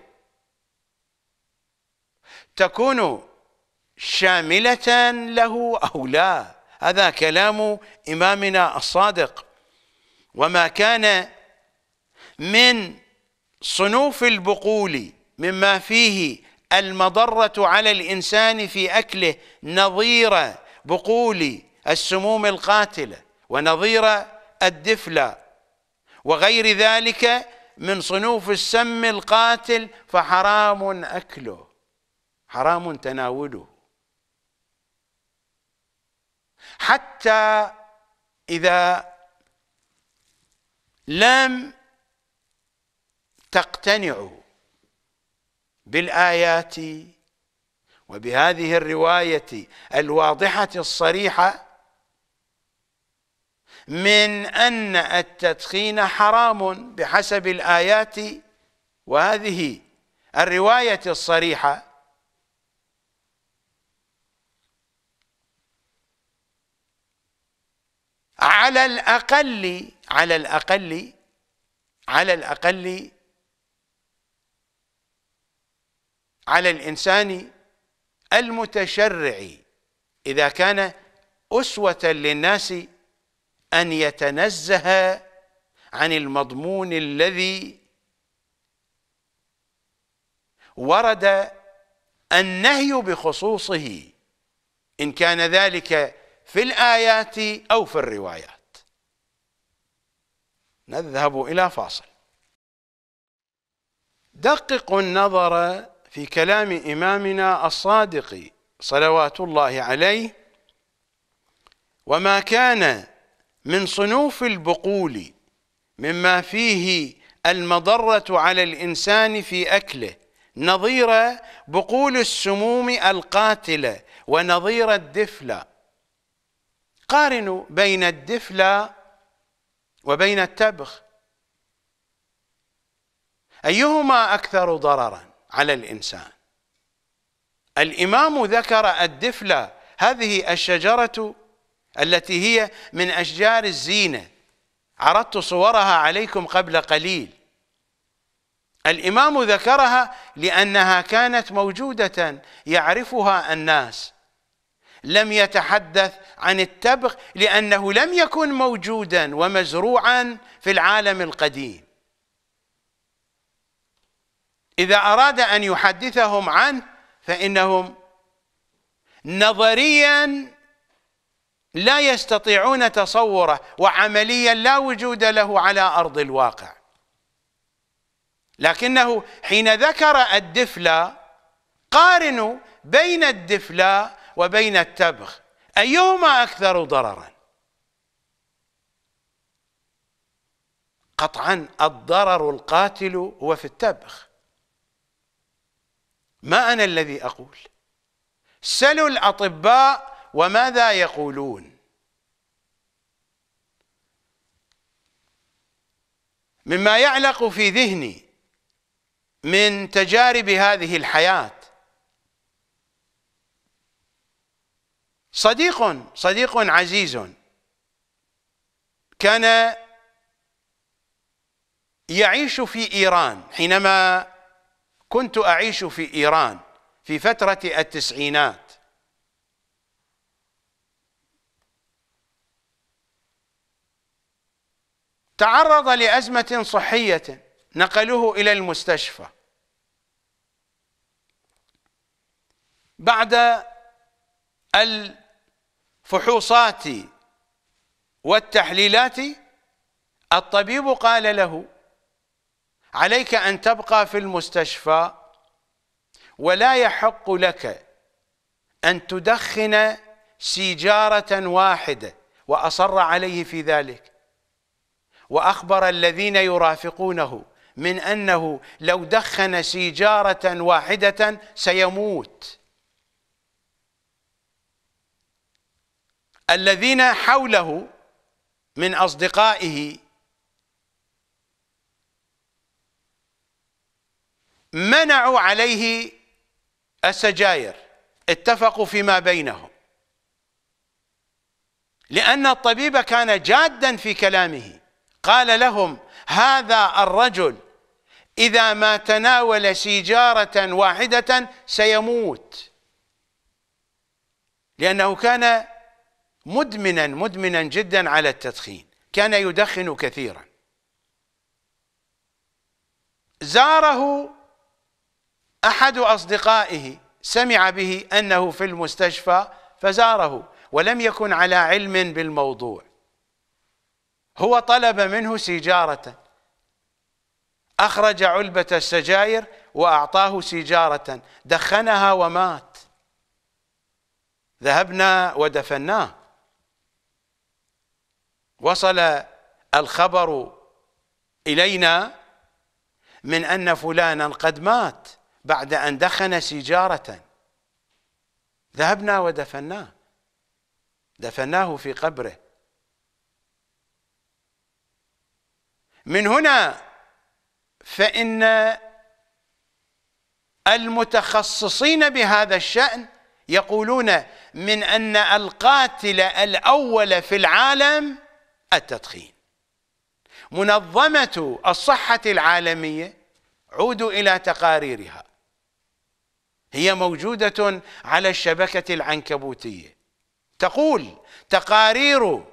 Speaker 1: تكون شاملة له أو لا هذا كلام إمامنا الصادق وما كان من صنوف البقول مما فيه المضرة على الإنسان في أكله نظير بقول السموم القاتلة ونظير الدفلة وغير ذلك من صنوف السم القاتل فحرام اكله حرام تناوله حتى اذا لم تقتنعوا بالايات وبهذه الروايه الواضحه الصريحه من أن التدخين حرام بحسب الآيات وهذه الرواية الصريحة على الأقل على الأقل على الأقل على الإنسان المتشرع إذا كان أسوة للناس أن يتنزه عن المضمون الذي ورد النهي بخصوصه إن كان ذلك في الآيات أو في الروايات نذهب إلى فاصل دققوا النظر في كلام إمامنا الصادق صلوات الله عليه وما كان من صنوف البقول مما فيه المضرة على الإنسان في أكله نظير بقول السموم القاتلة ونظير الدفلة قارنوا بين الدفلة وبين التبغ أيهما أكثر ضررا على الإنسان الإمام ذكر الدفلة هذه الشجرة التي هي من أشجار الزينة عرضت صورها عليكم قبل قليل الإمام ذكرها لأنها كانت موجودة يعرفها الناس لم يتحدث عن التبغ لأنه لم يكن موجودا ومزروعا في العالم القديم إذا أراد أن يحدثهم عنه فإنهم نظريا لا يستطيعون تصوره وعمليا لا وجود له على أرض الواقع لكنه حين ذكر الدفلة قارنوا بين الدفلة وبين التبخ أيهما أكثر ضررا قطعا الضرر القاتل هو في التبخ ما أنا الذي أقول سلوا الأطباء وماذا يقولون مما يعلق في ذهني من تجارب هذه الحياة صديق صديق عزيز كان يعيش في إيران حينما كنت أعيش في إيران في فترة التسعينات تعرض لأزمة صحية نقلوه إلى المستشفى بعد الفحوصات والتحليلات الطبيب قال له عليك أن تبقى في المستشفى ولا يحق لك أن تدخن سيجارة واحدة وأصر عليه في ذلك واخبر الذين يرافقونه من انه لو دخن سيجاره واحده سيموت الذين حوله من اصدقائه منعوا عليه السجاير اتفقوا فيما بينهم لأن الطبيب كان جادا في كلامه قال لهم هذا الرجل إذا ما تناول سيجارة واحدة سيموت لأنه كان مدمنا مدمنا جدا على التدخين كان يدخن كثيرا زاره أحد أصدقائه سمع به أنه في المستشفى فزاره ولم يكن على علم بالموضوع هو طلب منه سيجارة أخرج علبة السجاير وأعطاه سيجارة دخنها ومات ذهبنا ودفناه وصل الخبر إلينا من أن فلانا قد مات بعد أن دخن سيجارة ذهبنا ودفناه دفناه في قبره من هنا فإن المتخصصين بهذا الشأن يقولون من أن القاتل الأول في العالم التدخين منظمة الصحة العالمية عودوا إلى تقاريرها هي موجودة على الشبكة العنكبوتية تقول تقارير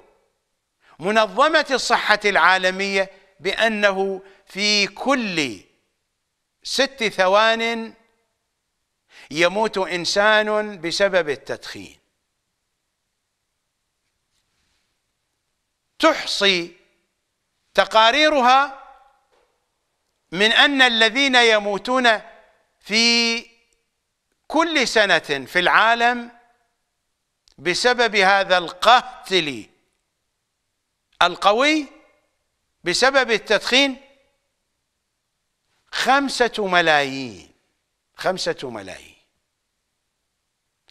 Speaker 1: منظمة الصحة العالمية بأنه في كل ست ثوان يموت إنسان بسبب التدخين تحصي تقاريرها من أن الذين يموتون في كل سنة في العالم بسبب هذا القاتل القوي بسبب التدخين خمسة ملايين خمسة ملايين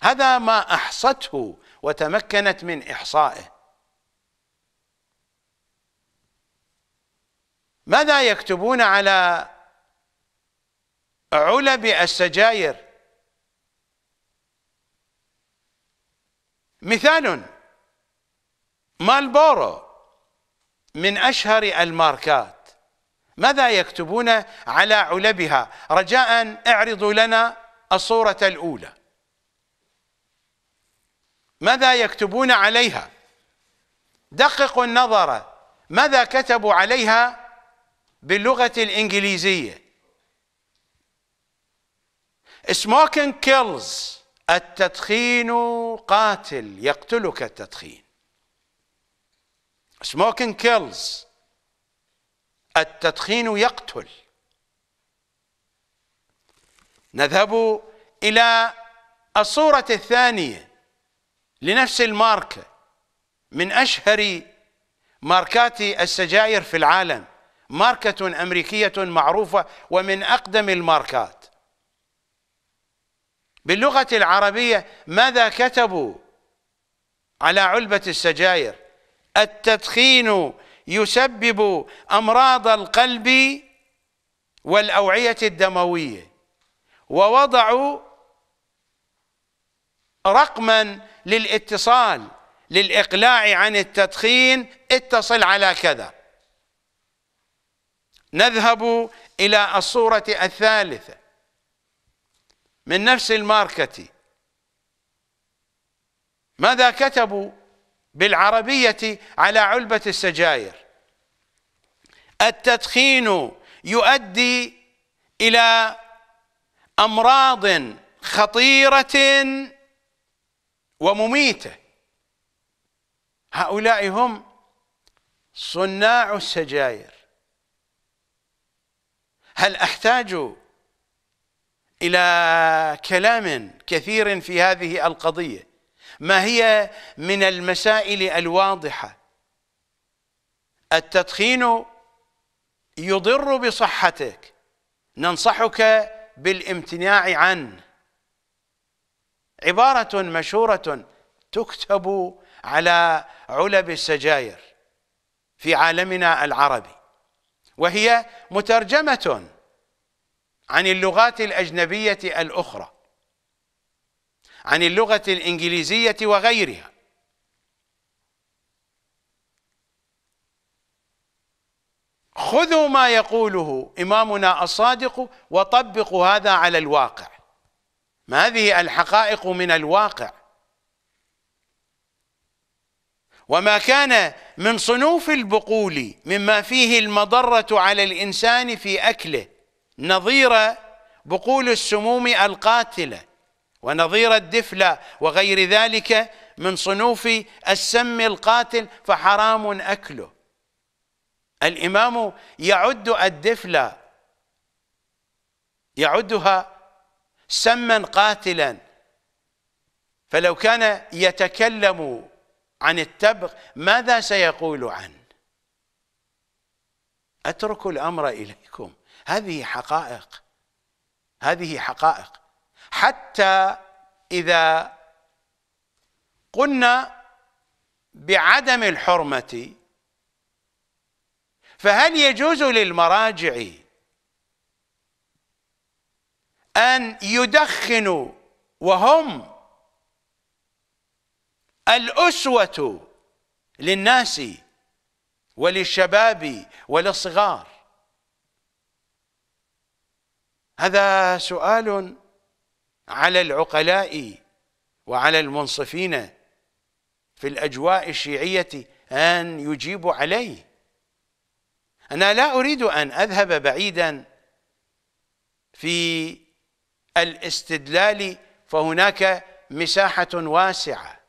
Speaker 1: هذا ما أحصته وتمكنت من إحصائه ماذا يكتبون على علب السجاير مثال مالبورو من أشهر الماركات ماذا يكتبون على علبها رجاء اعرضوا لنا الصورة الأولى ماذا يكتبون عليها دققوا النظر ماذا كتبوا عليها باللغة الإنجليزية smoking kills التدخين قاتل يقتلك التدخين smoking كيلز التدخين يقتل نذهب إلى الصورة الثانية لنفس الماركة من أشهر ماركات السجائر في العالم ماركة أمريكية معروفة ومن أقدم الماركات باللغة العربية ماذا كتبوا على علبة السجائر التدخين يسبب أمراض القلب والأوعية الدموية ووضعوا رقما للاتصال للإقلاع عن التدخين اتصل على كذا نذهب إلى الصورة الثالثة من نفس الماركة ماذا كتبوا بالعربية على علبة السجاير التدخين يؤدي إلى أمراض خطيرة ومميتة هؤلاء هم صناع السجاير هل أحتاج إلى كلام كثير في هذه القضية ما هي من المسائل الواضحة التدخين يضر بصحتك ننصحك بالامتناع عنه عبارة مشهورة تكتب على علب السجاير في عالمنا العربي وهي مترجمة عن اللغات الأجنبية الأخرى عن اللغة الإنجليزية وغيرها خذوا ما يقوله إمامنا الصادق وطبقوا هذا على الواقع ما هذه الحقائق من الواقع وما كان من صنوف البقول مما فيه المضرة على الإنسان في أكله نظير بقول السموم القاتله ونظير الدفلة وغير ذلك من صنوف السم القاتل فحرام أكله الإمام يعد الدفلة يعدها سما قاتلا فلو كان يتكلم عن التبغ ماذا سيقول عنه أترك الأمر إليكم هذه حقائق هذه حقائق حتى اذا قلنا بعدم الحرمه فهل يجوز للمراجع ان يدخنوا وهم الاسوه للناس وللشباب وللصغار هذا سؤال على العقلاء وعلى المنصفين في الأجواء الشيعية أن يجيبوا عليه أنا لا أريد أن أذهب بعيدا في الاستدلال فهناك مساحة واسعة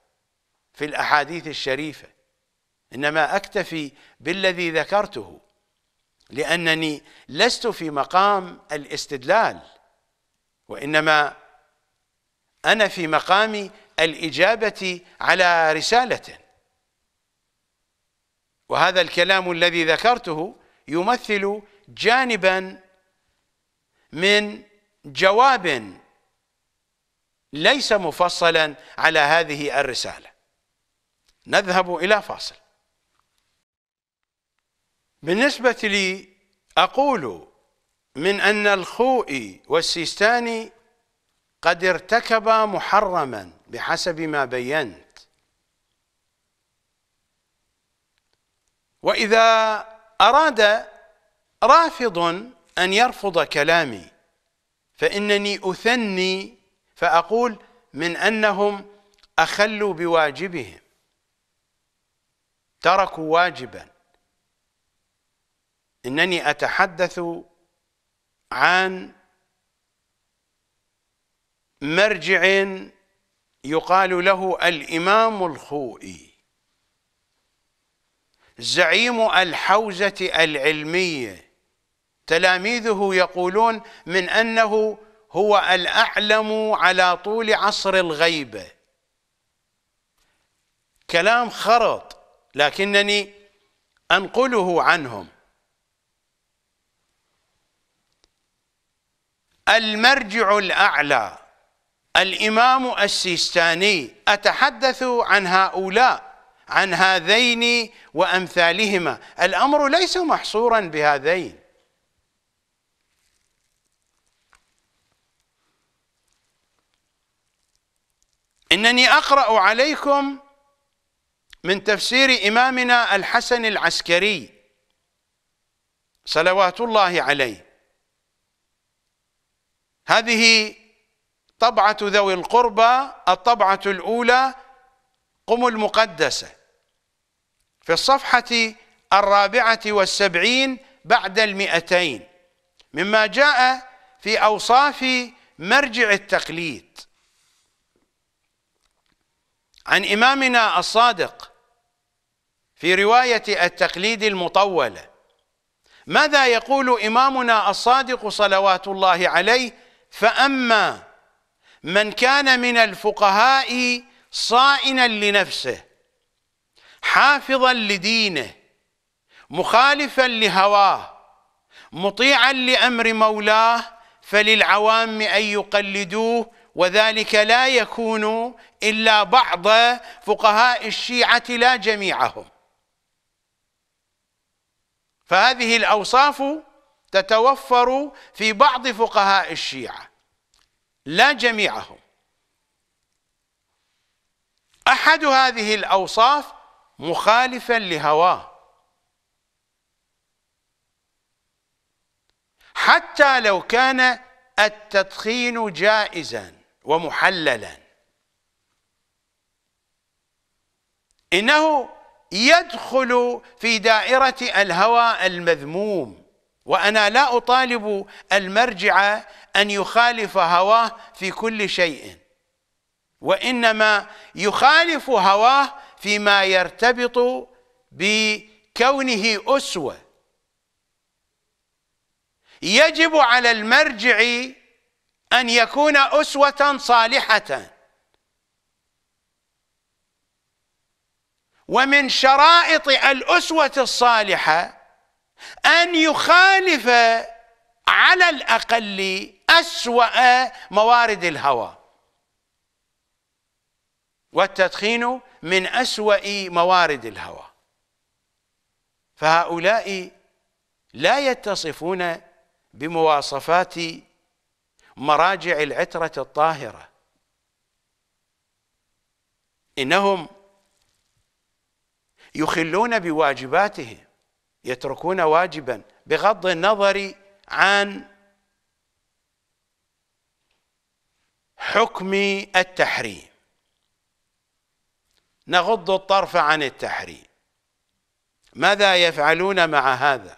Speaker 1: في الأحاديث الشريفة إنما أكتفي بالذي ذكرته لأنني لست في مقام الاستدلال وإنما أنا في مقام الإجابة على رسالة وهذا الكلام الذي ذكرته يمثل جانبا من جواب ليس مفصلا على هذه الرسالة نذهب إلى فاصل بالنسبة لي أقول من أن الخوئي والسيستاني قد ارتكب محرما بحسب ما بينت واذا اراد رافض ان يرفض كلامي فانني اثني فاقول من انهم اخلوا بواجبهم تركوا واجبا انني اتحدث عن مرجع يقال له الإمام الخوئي زعيم الحوزة العلمية تلاميذه يقولون من أنه هو الأعلم على طول عصر الغيبة كلام خرط لكنني أنقله عنهم المرجع الأعلى الإمام السيستاني أتحدث عن هؤلاء عن هذين وأمثالهما الأمر ليس محصورا بهذين إنني أقرأ عليكم من تفسير إمامنا الحسن العسكري صلوات الله عليه هذه طبعة ذوي القربى الطبعة الأولى قم المقدسة في الصفحة الرابعة والسبعين بعد المئتين مما جاء في أوصاف مرجع التقليد عن إمامنا الصادق في رواية التقليد المطولة ماذا يقول إمامنا الصادق صلوات الله عليه فأما من كان من الفقهاء صائنا لنفسه حافظا لدينه مخالفا لهواه مطيعا لامر مولاه فللعوام ان يقلدوه وذلك لا يكون الا بعض فقهاء الشيعه لا جميعهم فهذه الاوصاف تتوفر في بعض فقهاء الشيعه لا جميعهم احد هذه الاوصاف مخالفا لهواه حتى لو كان التدخين جائزا ومحللا انه يدخل في دائره الهوى المذموم وانا لا اطالب المرجع ان يخالف هواه في كل شيء وانما يخالف هواه فيما يرتبط بكونه اسوه يجب على المرجع ان يكون اسوه صالحه ومن شرائط الاسوه الصالحه أن يخالف على الأقل أسوأ موارد الهوى والتدخين من أسوأ موارد الهوى فهؤلاء لا يتصفون بمواصفات مراجع العترة الطاهرة إنهم يخلون بواجباتهم يتركون واجبا بغض النظر عن حكم التحريم نغض الطرف عن التحريم ماذا يفعلون مع هذا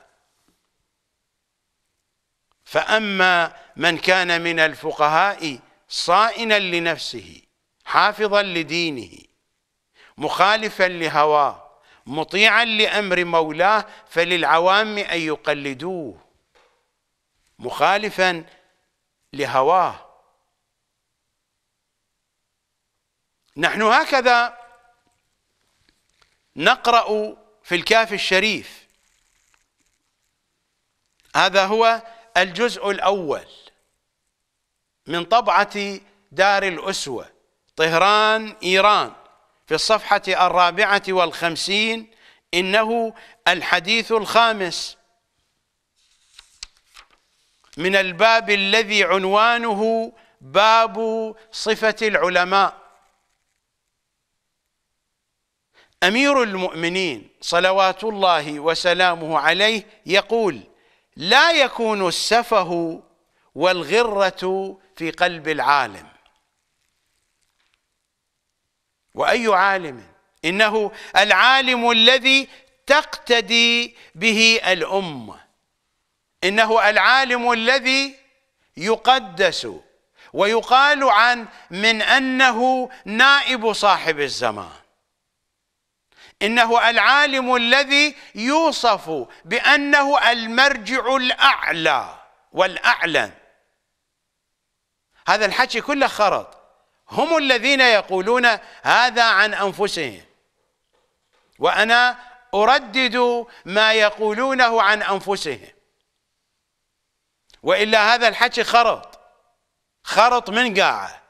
Speaker 1: فأما من كان من الفقهاء صائنا لنفسه حافظا لدينه مخالفا لهواه مطيعا لأمر مولاه فللعوام أن يقلدوه مخالفا لهواه نحن هكذا نقرأ في الكاف الشريف هذا هو الجزء الأول من طبعة دار الأسوة طهران إيران في الصفحة الرابعة والخمسين إنه الحديث الخامس من الباب الذي عنوانه باب صفة العلماء أمير المؤمنين صلوات الله وسلامه عليه يقول لا يكون السفه والغرة في قلب العالم واي عالم انه العالم الذي تقتدي به الامه انه العالم الذي يقدس ويقال عن من انه نائب صاحب الزمان انه العالم الذي يوصف بانه المرجع الاعلى والاعلن هذا الحكي كله خرط هم الذين يقولون هذا عن أنفسهم وأنا أردد ما يقولونه عن أنفسهم وإلا هذا الحكي خرط خرط من قاعة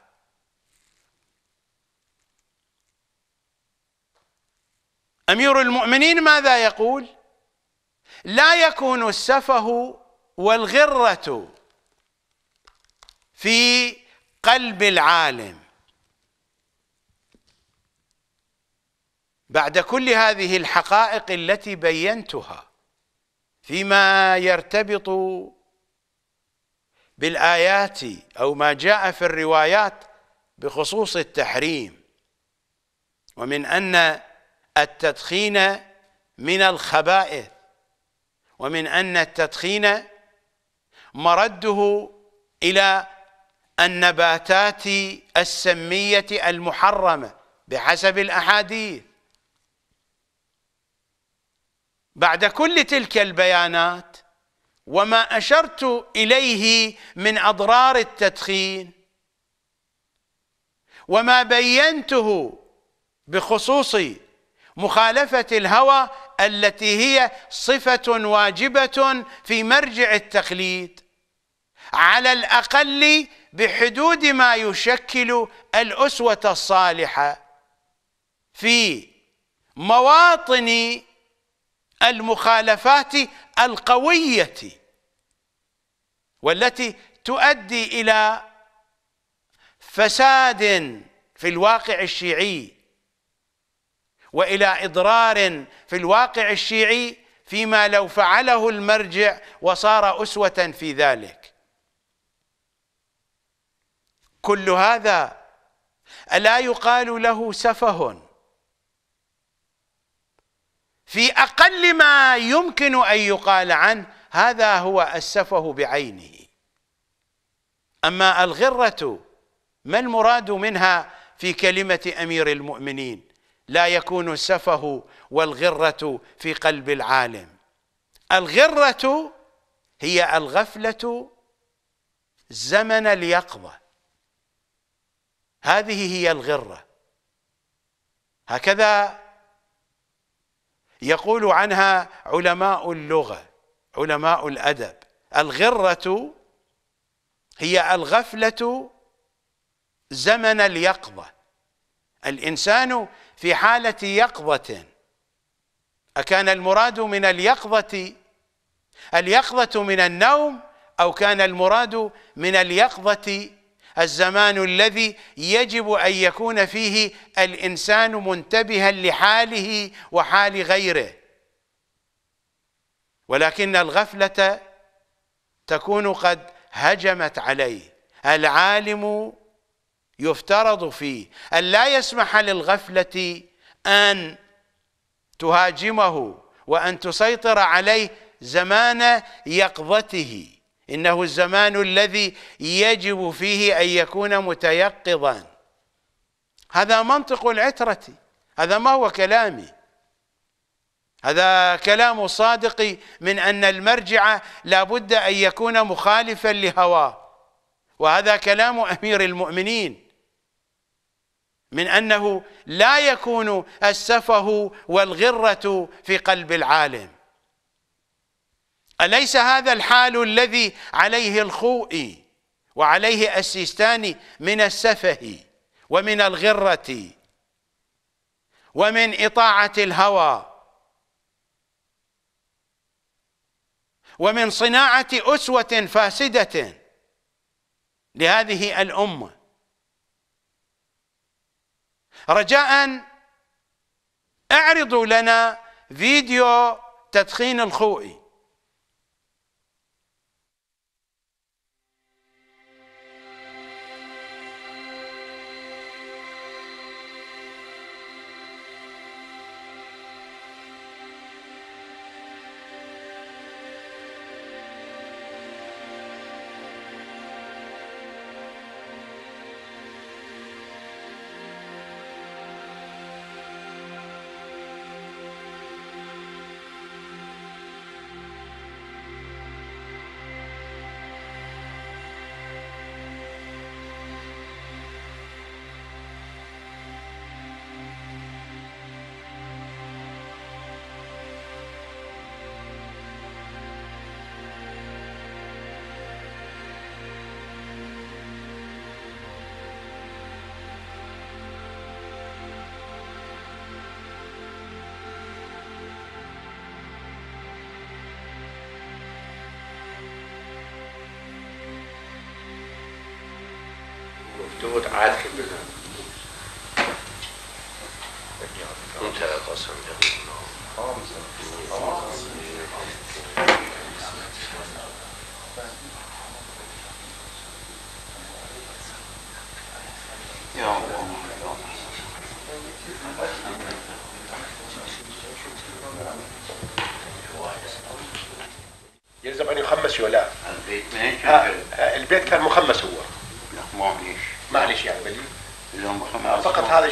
Speaker 1: أمير المؤمنين ماذا يقول لا يكون السفه والغرة في قلب العالم بعد كل هذه الحقائق التي بينتها فيما يرتبط بالايات او ما جاء في الروايات بخصوص التحريم ومن ان التدخين من الخبائث ومن ان التدخين مرده الى النباتات السميه المحرمه بحسب الاحاديث بعد كل تلك البيانات وما اشرت اليه من اضرار التدخين وما بينته بخصوص مخالفه الهوى التي هي صفه واجبه في مرجع التقليد على الاقل بحدود ما يشكل الاسوه الصالحه في مواطن المخالفات القويه والتي تؤدي الى فساد في الواقع الشيعي والى اضرار في الواقع الشيعي فيما لو فعله المرجع وصار اسوه في ذلك كل هذا الا يقال له سفه في اقل ما يمكن ان يقال عنه هذا هو اسفه بعينه اما الغره ما المراد منها في كلمه امير المؤمنين لا يكون السفه والغره في قلب العالم الغره هي الغفله زمن اليقظه هذه هي الغره هكذا يقول عنها علماء اللغة علماء الأدب الغرة هي الغفلة زمن اليقظة الإنسان في حالة يقظة أكان المراد من اليقظة اليقظة من النوم أو كان المراد من اليقظة الزمان الذي يجب ان يكون فيه الانسان منتبها لحاله وحال غيره ولكن الغفله تكون قد هجمت عليه العالم يفترض فيه ان لا يسمح للغفله ان تهاجمه وان تسيطر عليه زمان يقظته انه الزمان الذي يجب فيه ان يكون متيقظا هذا منطق العتره هذا ما هو كلامي هذا كلام صادق من ان المرجع لابد ان يكون مخالفا لهواه وهذا كلام امير المؤمنين من انه لا يكون السفه والغره في قلب العالم أليس هذا الحال الذي عليه الخوئي وعليه السيستاني من السفه ومن الغرة ومن إطاعة الهوى ومن صناعة أسوة فاسدة لهذه الأمة رجاء اعرضوا لنا فيديو تدخين الخوئي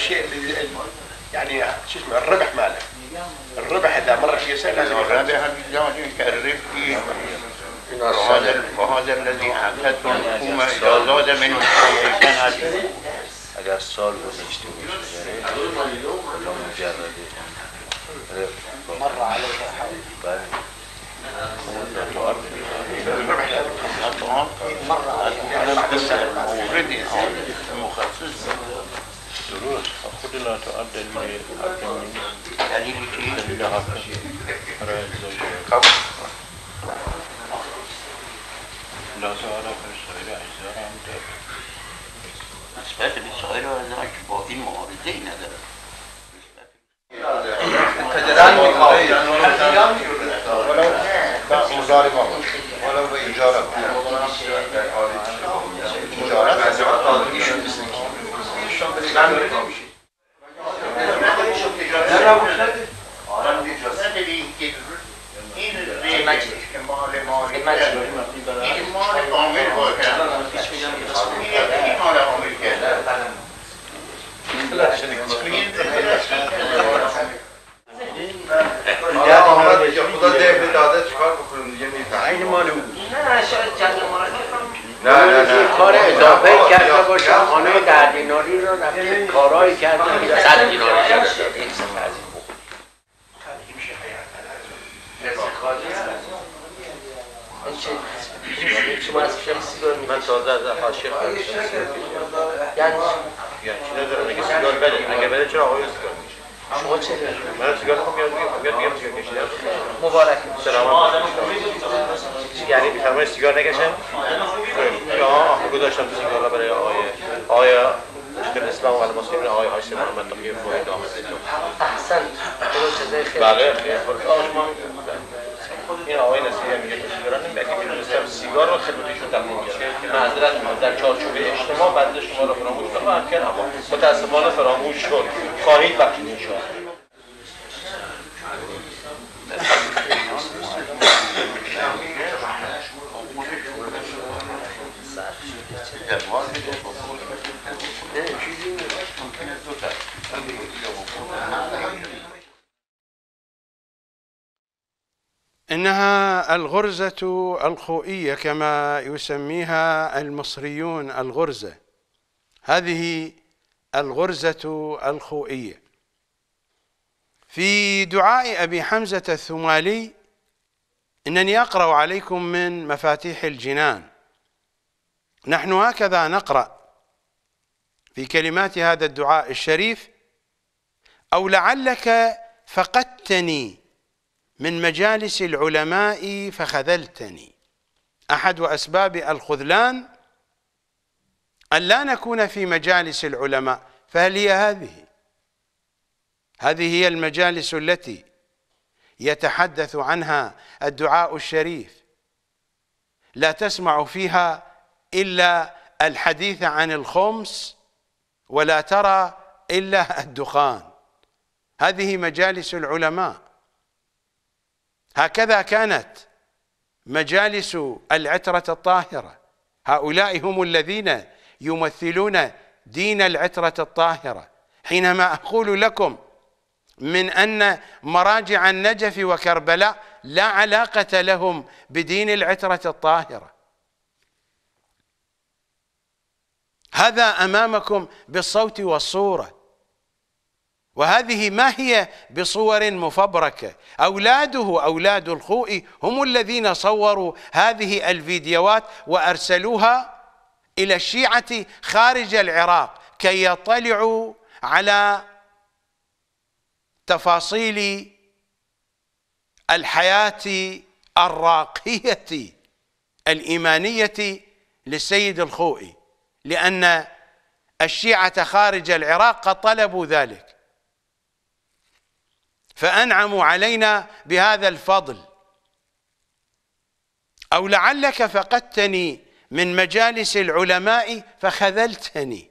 Speaker 2: shit,
Speaker 3: یعنی میفرمایید سیگار نکشم شما گذاشتم تو سیگار برای آقای آقای شیخ اسلام و مسلمین آقای هاشم محمد تقی فوید احسن بله این آقای نسیه میگه که سیگار نمیگه میدونستم سیگار رو خدمتشون تقدیم کردم معذرت میخوام در چارچوب اجتماع بنده شما رو فراموش کرد اما خب، متاسفانه فراموش شد خواهید بخشیدین شما
Speaker 1: إنها الغرزة الخوئية كما يسميها المصريون الغرزة هذه الغرزة الخوئية في دعاء أبي حمزة الثمالي إنني أقرأ عليكم من مفاتيح الجنان نحن هكذا نقرأ في كلمات هذا الدعاء الشريف أو لعلك فقدتني من مجالس العلماء فخذلتني أحد أسباب الخذلان أن لا نكون في مجالس العلماء فهل هي هذه هذه هي المجالس التي يتحدث عنها الدعاء الشريف لا تسمع فيها إلا الحديث عن الخمس ولا ترى إلا الدخان هذه مجالس العلماء هكذا كانت مجالس العترة الطاهرة هؤلاء هم الذين يمثلون دين العترة الطاهرة حينما أقول لكم من أن مراجع النجف وكربلاء لا علاقة لهم بدين العترة الطاهرة هذا أمامكم بالصوت والصورة وهذه ما هي بصور مفبركه اولاده اولاد الخوئي هم الذين صوروا هذه الفيديوهات وارسلوها الى الشيعه خارج العراق كي يطلعوا على تفاصيل الحياه الراقيه الايمانيه للسيد الخوئي لان الشيعه خارج العراق قد طلبوا ذلك فأنعموا علينا بهذا الفضل أو لعلك فقدتني من مجالس العلماء فخذلتني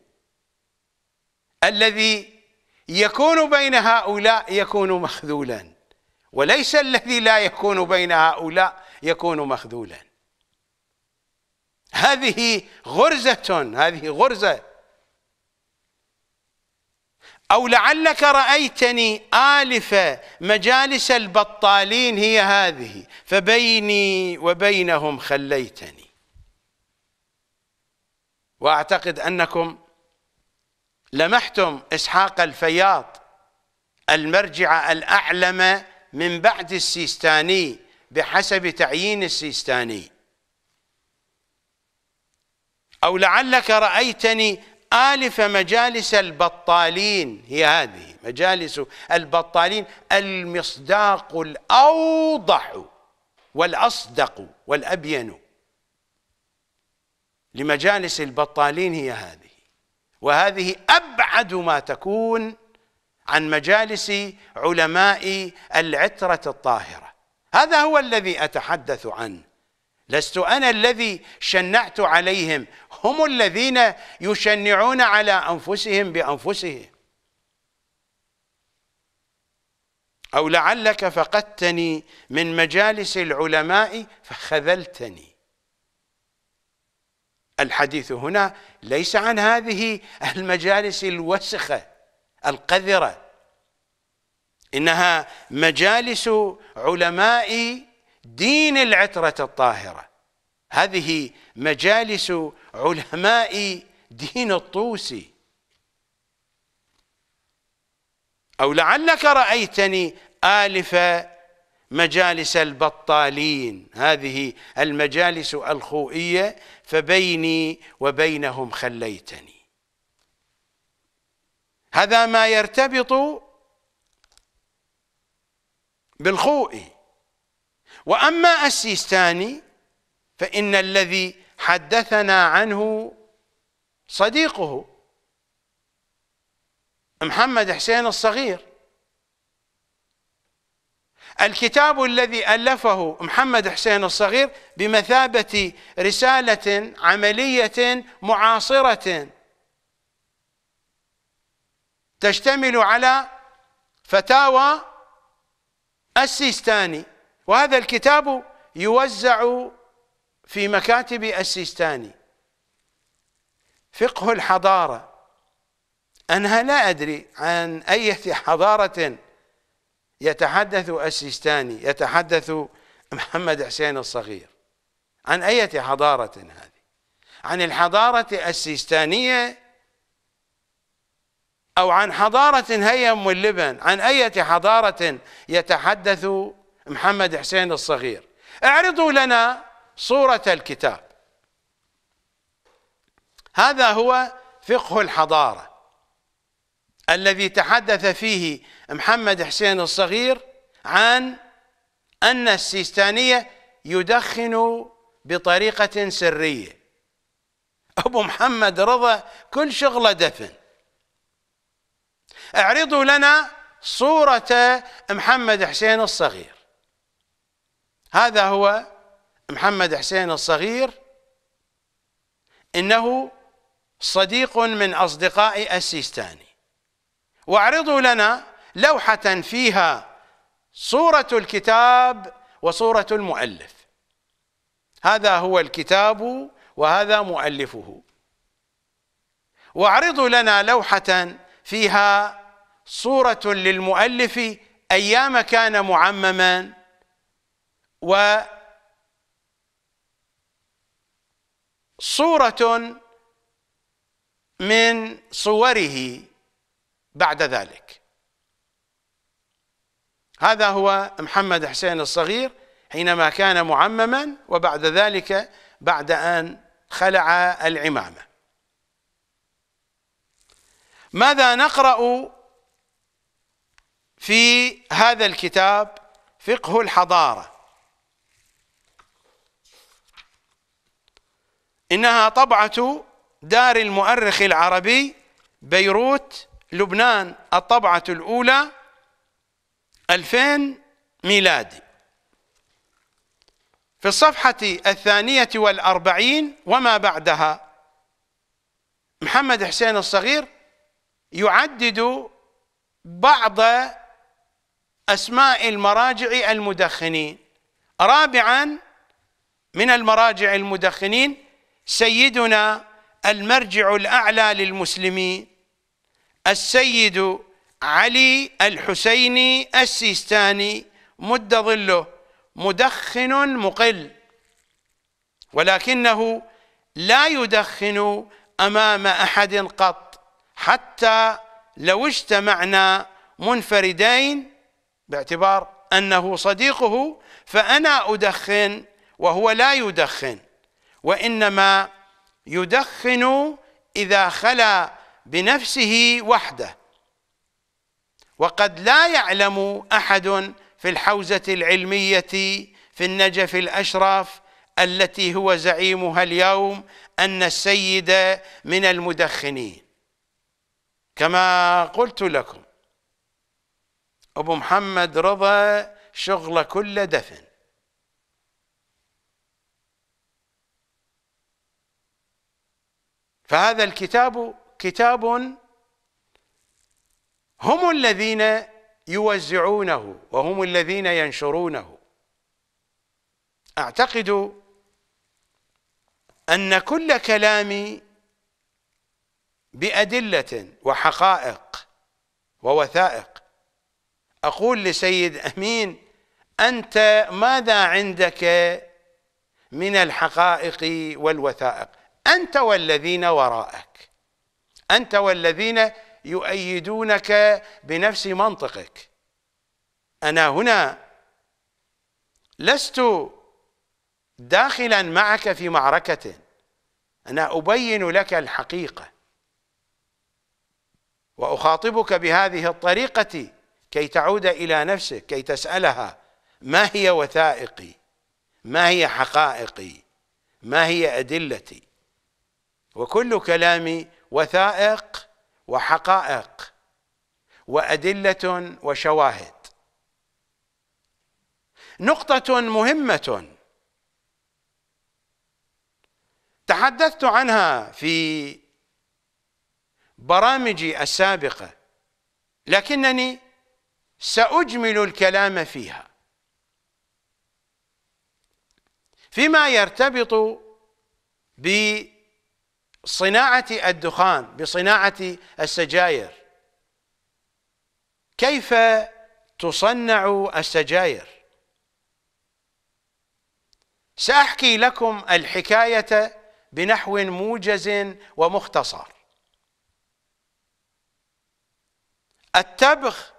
Speaker 1: الذي يكون بين هؤلاء يكون مخذولا وليس الذي لا يكون بين هؤلاء يكون مخذولا هذه غرزة هذه غرزة أو لعلك رأيتني آلف مجالس البطالين هي هذه فبيني وبينهم خليتني وأعتقد أنكم لمحتم إسحاق الفياض المرجع الأعلم من بعد السيستاني بحسب تعيين السيستاني أو لعلك رأيتني آلف مجالس البطالين هي هذه مجالس البطالين المصداق الأوضح والأصدق والأبين لمجالس البطالين هي هذه وهذه أبعد ما تكون عن مجالس علماء العترة الطاهرة هذا هو الذي أتحدث عنه لست أنا الذي شنعت عليهم هم الذين يشنعون على أنفسهم بأنفسهم أو لعلك فقدتني من مجالس العلماء فخذلتني الحديث هنا ليس عن هذه المجالس الوسخة القذرة إنها مجالس علماء دين العترة الطاهرة هذه مجالس علماء دين الطوسي أو لعلك رأيتني آلف مجالس البطالين هذه المجالس الخوئية فبيني وبينهم خليتني هذا ما يرتبط بالخوئي وأما السيستاني فإن الذي حدثنا عنه صديقه محمد حسين الصغير الكتاب الذي ألفه محمد حسين الصغير بمثابة رسالة عملية معاصرة تشتمل على فتاوى السيستاني وهذا الكتاب يوزع في مكاتب السيستاني فقه الحضارة أنا لا أدري عن أي حضارة يتحدث السيستاني يتحدث محمد حسين الصغير عن أي حضارة هذه عن الحضارة السيستانية أو عن حضارة هيم واللبن عن أي حضارة يتحدث محمد حسين الصغير اعرضوا لنا صورة الكتاب هذا هو فقه الحضارة الذي تحدث فيه محمد حسين الصغير عن أن السيستانية يدخن بطريقة سرية أبو محمد رضا كل شغله دفن اعرضوا لنا صورة محمد حسين الصغير هذا هو محمد حسين الصغير إنه صديق من أصدقاء السيستاني واعرضوا لنا لوحة فيها صورة الكتاب وصورة المؤلف هذا هو الكتاب وهذا مؤلفه واعرضوا لنا لوحة فيها صورة للمؤلف أيام كان معمما و صورة من صوره بعد ذلك هذا هو محمد حسين الصغير حينما كان معمما وبعد ذلك بعد أن خلع العمامة ماذا نقرأ في هذا الكتاب فقه الحضارة إنها طبعة دار المؤرخ العربي بيروت لبنان الطبعة الأولى 2000 ميلادي في الصفحة الثانية والأربعين وما بعدها محمد حسين الصغير يعدد بعض أسماء المراجع المدخنين رابعا من المراجع المدخنين سيدنا المرجع الاعلى للمسلمين السيد علي الحسيني السيستاني مد ظله مدخن مقل ولكنه لا يدخن امام احد قط حتى لو اجتمعنا منفردين باعتبار انه صديقه فانا ادخن وهو لا يدخن وانما يدخن اذا خلا بنفسه وحده وقد لا يعلم احد في الحوزه العلميه في النجف الاشرف التي هو زعيمها اليوم ان السيد من المدخنين كما قلت لكم ابو محمد رضا شغل كل دفن فهذا الكتاب كتاب هم الذين يوزعونه وهم الذين ينشرونه اعتقد ان كل كلامي بادله وحقائق ووثائق اقول لسيد امين انت ماذا عندك من الحقائق والوثائق أنت والذين وراءك أنت والذين يؤيدونك بنفس منطقك أنا هنا لست داخلا معك في معركة أنا أبين لك الحقيقة وأخاطبك بهذه الطريقة كي تعود إلى نفسك كي تسألها ما هي وثائقي ما هي حقائقي ما هي أدلتي وكل كلامي وثائق وحقائق وأدلة وشواهد نقطة مهمة تحدثت عنها في برامجي السابقة لكنني سأجمل الكلام فيها فيما يرتبط ب صناعة الدخان بصناعة السجاير كيف تصنع السجاير سأحكي لكم الحكاية بنحو موجز ومختصر التبخ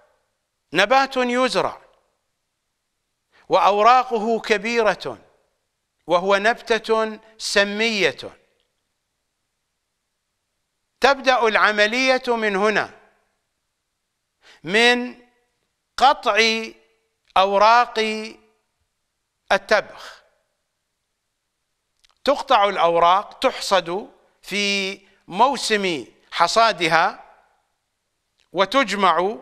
Speaker 1: نبات يزرع وأوراقه كبيرة وهو نبتة سمية تبدا العمليه من هنا من قطع اوراق التبخ تقطع الاوراق تحصد في موسم حصادها وتجمع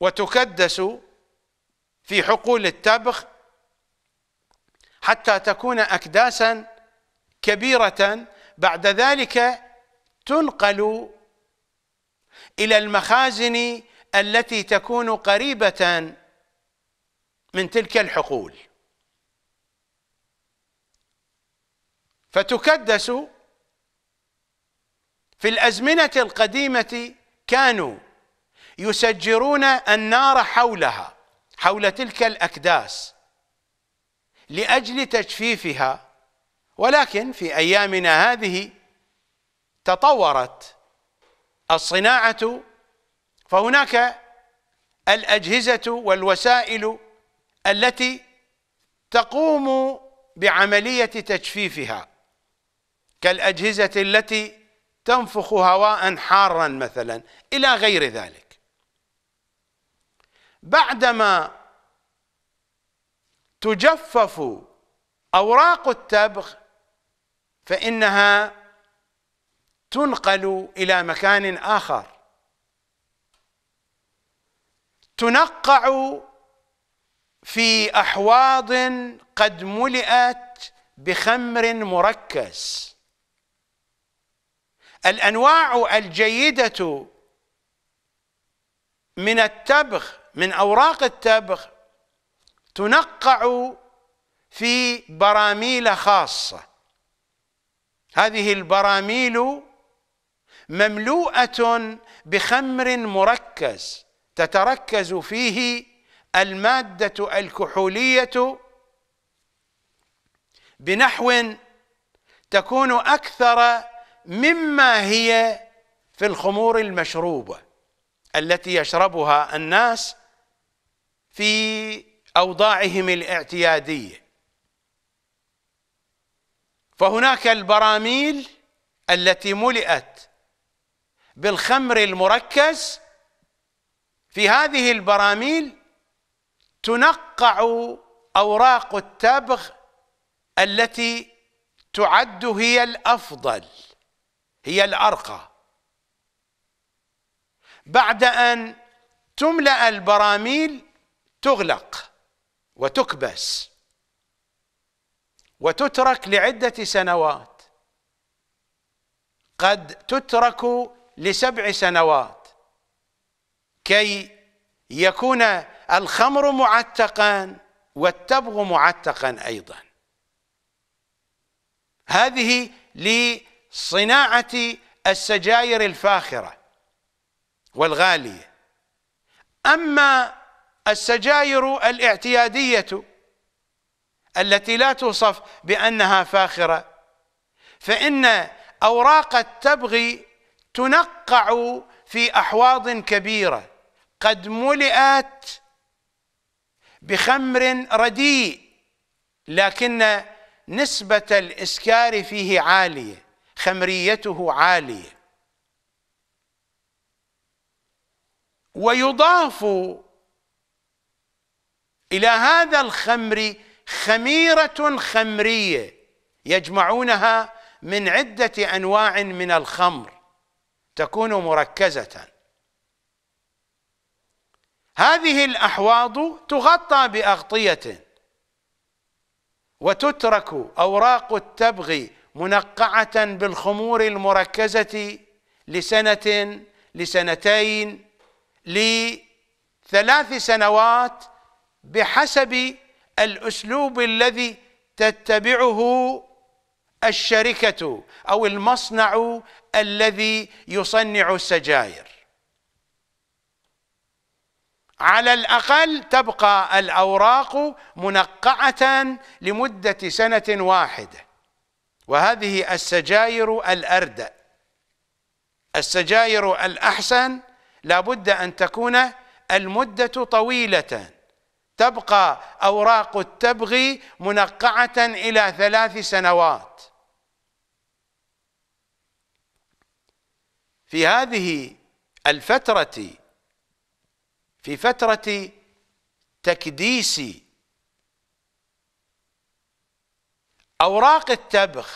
Speaker 1: وتكدس في حقول التبخ حتى تكون اكداسا كبيره بعد ذلك تنقل إلى المخازن التي تكون قريبة من تلك الحقول فتكدس في الأزمنة القديمة كانوا يسجرون النار حولها حول تلك الأكداس لأجل تجفيفها ولكن في أيامنا هذه تطورت الصناعة فهناك الأجهزة والوسائل التي تقوم بعملية تجفيفها كالأجهزة التي تنفخ هواء حارا مثلا إلى غير ذلك بعدما تجفف أوراق التبغ فإنها تنقل الى مكان اخر تنقع في احواض قد ملئت بخمر مركز الانواع الجيده من التبغ من اوراق التبغ تنقع في براميل خاصه هذه البراميل مملوءه بخمر مركز تتركز فيه الماده الكحوليه بنحو تكون اكثر مما هي في الخمور المشروبه التي يشربها الناس في اوضاعهم الاعتياديه فهناك البراميل التي ملئت بالخمر المركز في هذه البراميل تنقع اوراق التبغ التي تعد هي الافضل هي الارقى بعد ان تملا البراميل تغلق وتكبس وتترك لعده سنوات قد تترك لسبع سنوات كي يكون الخمر معتقا والتبغ معتقا أيضا هذه لصناعة السجاير الفاخرة والغالية أما السجاير الاعتيادية التي لا توصف بأنها فاخرة فإن أوراق التبغ تنقع في احواض كبيره قد ملئت بخمر رديء لكن نسبه الاسكار فيه عاليه خمريته عاليه ويضاف الى هذا الخمر خميره خمريه يجمعونها من عده انواع من الخمر تكون مركزة هذه الأحواض تغطى بأغطية وتترك أوراق التبغ منقعة بالخمور المركزة لسنة لسنتين لثلاث سنوات بحسب الأسلوب الذي تتبعه الشركه او المصنع الذي يصنع السجاير على الاقل تبقى الاوراق منقعه لمده سنه واحده وهذه السجاير الأردأ السجاير الأحسن لابد أن تكون المدة طويلة تبقى اوراق التبغ منقعه الى ثلاث سنوات في هذه الفتره في فتره تكديس اوراق التبغ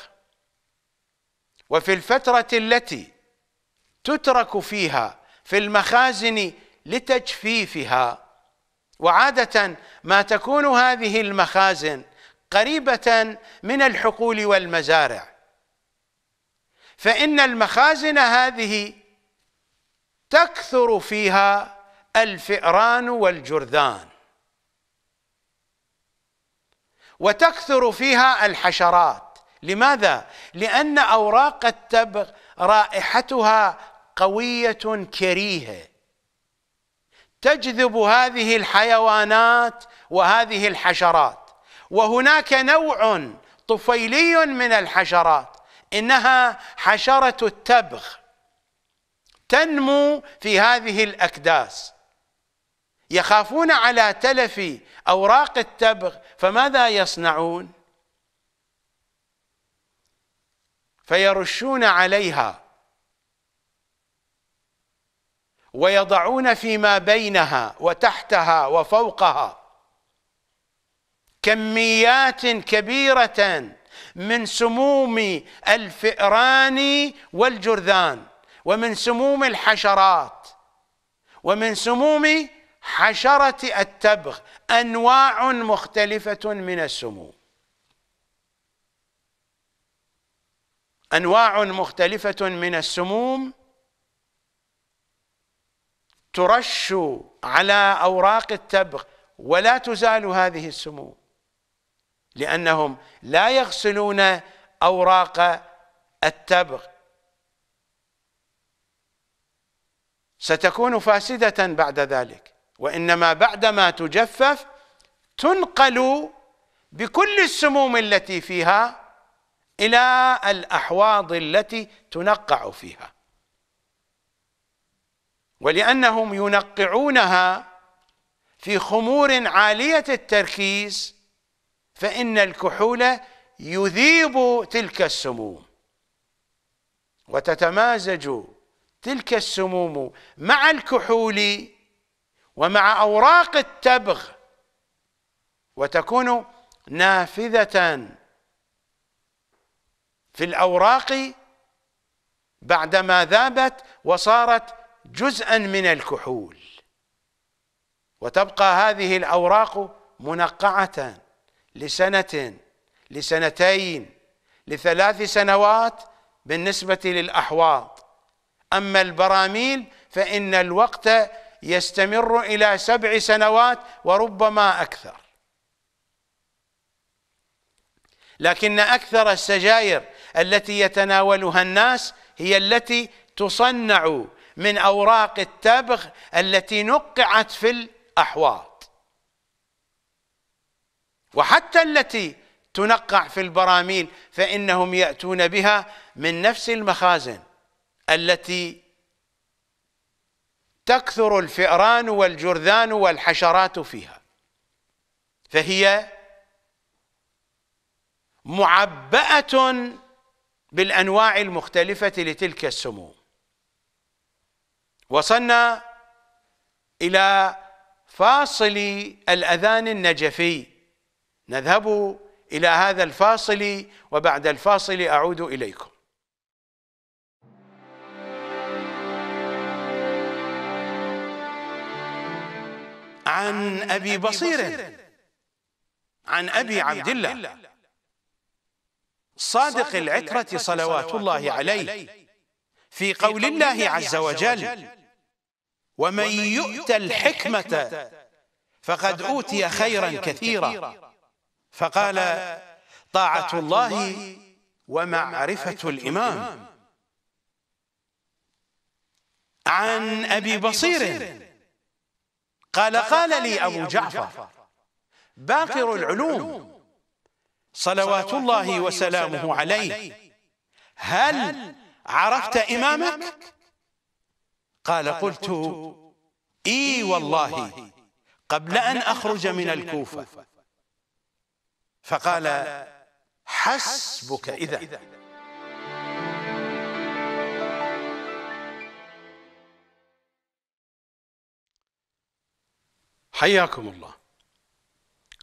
Speaker 1: وفي الفتره التي تترك فيها في المخازن لتجفيفها وعادة ما تكون هذه المخازن قريبة من الحقول والمزارع فإن المخازن هذه تكثر فيها الفئران والجرذان وتكثر فيها الحشرات لماذا؟ لأن أوراق التبغ رائحتها قوية كريهة تجذب هذه الحيوانات وهذه الحشرات وهناك نوع طفيلي من الحشرات انها حشره التبغ تنمو في هذه الاكداس يخافون على تلف اوراق التبغ فماذا يصنعون فيرشون عليها ويضعون فيما بينها وتحتها وفوقها كميات كبيرة من سموم الفئران والجرذان ومن سموم الحشرات ومن سموم حشرة التبغ أنواع مختلفة من السموم أنواع مختلفة من السموم ترش على اوراق التبغ ولا تزال هذه السموم لانهم لا يغسلون اوراق التبغ ستكون فاسده بعد ذلك وانما بعدما تجفف تنقل بكل السموم التي فيها الى الاحواض التي تنقع فيها ولأنهم ينقعونها في خمور عالية التركيز فإن الكحول يذيب تلك السموم وتتمازج تلك السموم مع الكحول ومع أوراق التبغ وتكون نافذة في الأوراق بعدما ذابت وصارت جزءا من الكحول وتبقى هذه الأوراق منقعة لسنة لسنتين لثلاث سنوات بالنسبة للأحواض أما البراميل فإن الوقت يستمر إلى سبع سنوات وربما أكثر لكن أكثر السجاير التي يتناولها الناس هي التي تصنع من اوراق التبغ التي نقعت في الاحواض وحتى التي تنقع في البراميل فانهم ياتون بها من نفس المخازن التي تكثر الفئران والجرذان والحشرات فيها فهي معبأة بالأنواع المختلفة لتلك السموم وصلنا إلى فاصل الأذان النجفي نذهب إلى هذا الفاصل وبعد الفاصل أعود إليكم عن أبي بصير عن أبي عبد الله صادق العترة صلوات الله عليه في قول الله عز وجل ومن يؤت الحكمة فقد أوتي خيرا كثيرا فقال طاعة الله ومعرفة الإمام عن أبي بصير قال قال لي أبو جعفر باقر العلوم صلوات الله وسلامه عليه هل عرفت إمامك؟ قال قلت اي والله قبل أن أخرج من الكوفة فقال حسبك إذا حياكم الله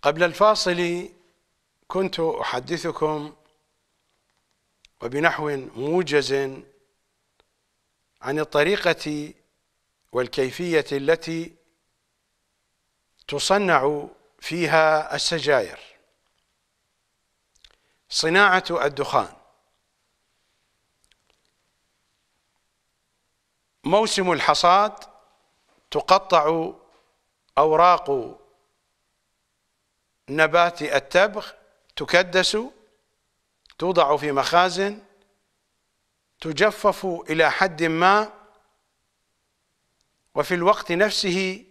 Speaker 1: قبل الفاصل كنت أحدثكم وبنحو موجز عن الطريقة والكيفية التي تصنع فيها السجاير صناعة الدخان موسم الحصاد تقطع أوراق نبات التبغ تكدس توضع في مخازن تجفف إلى حد ما وفي الوقت نفسه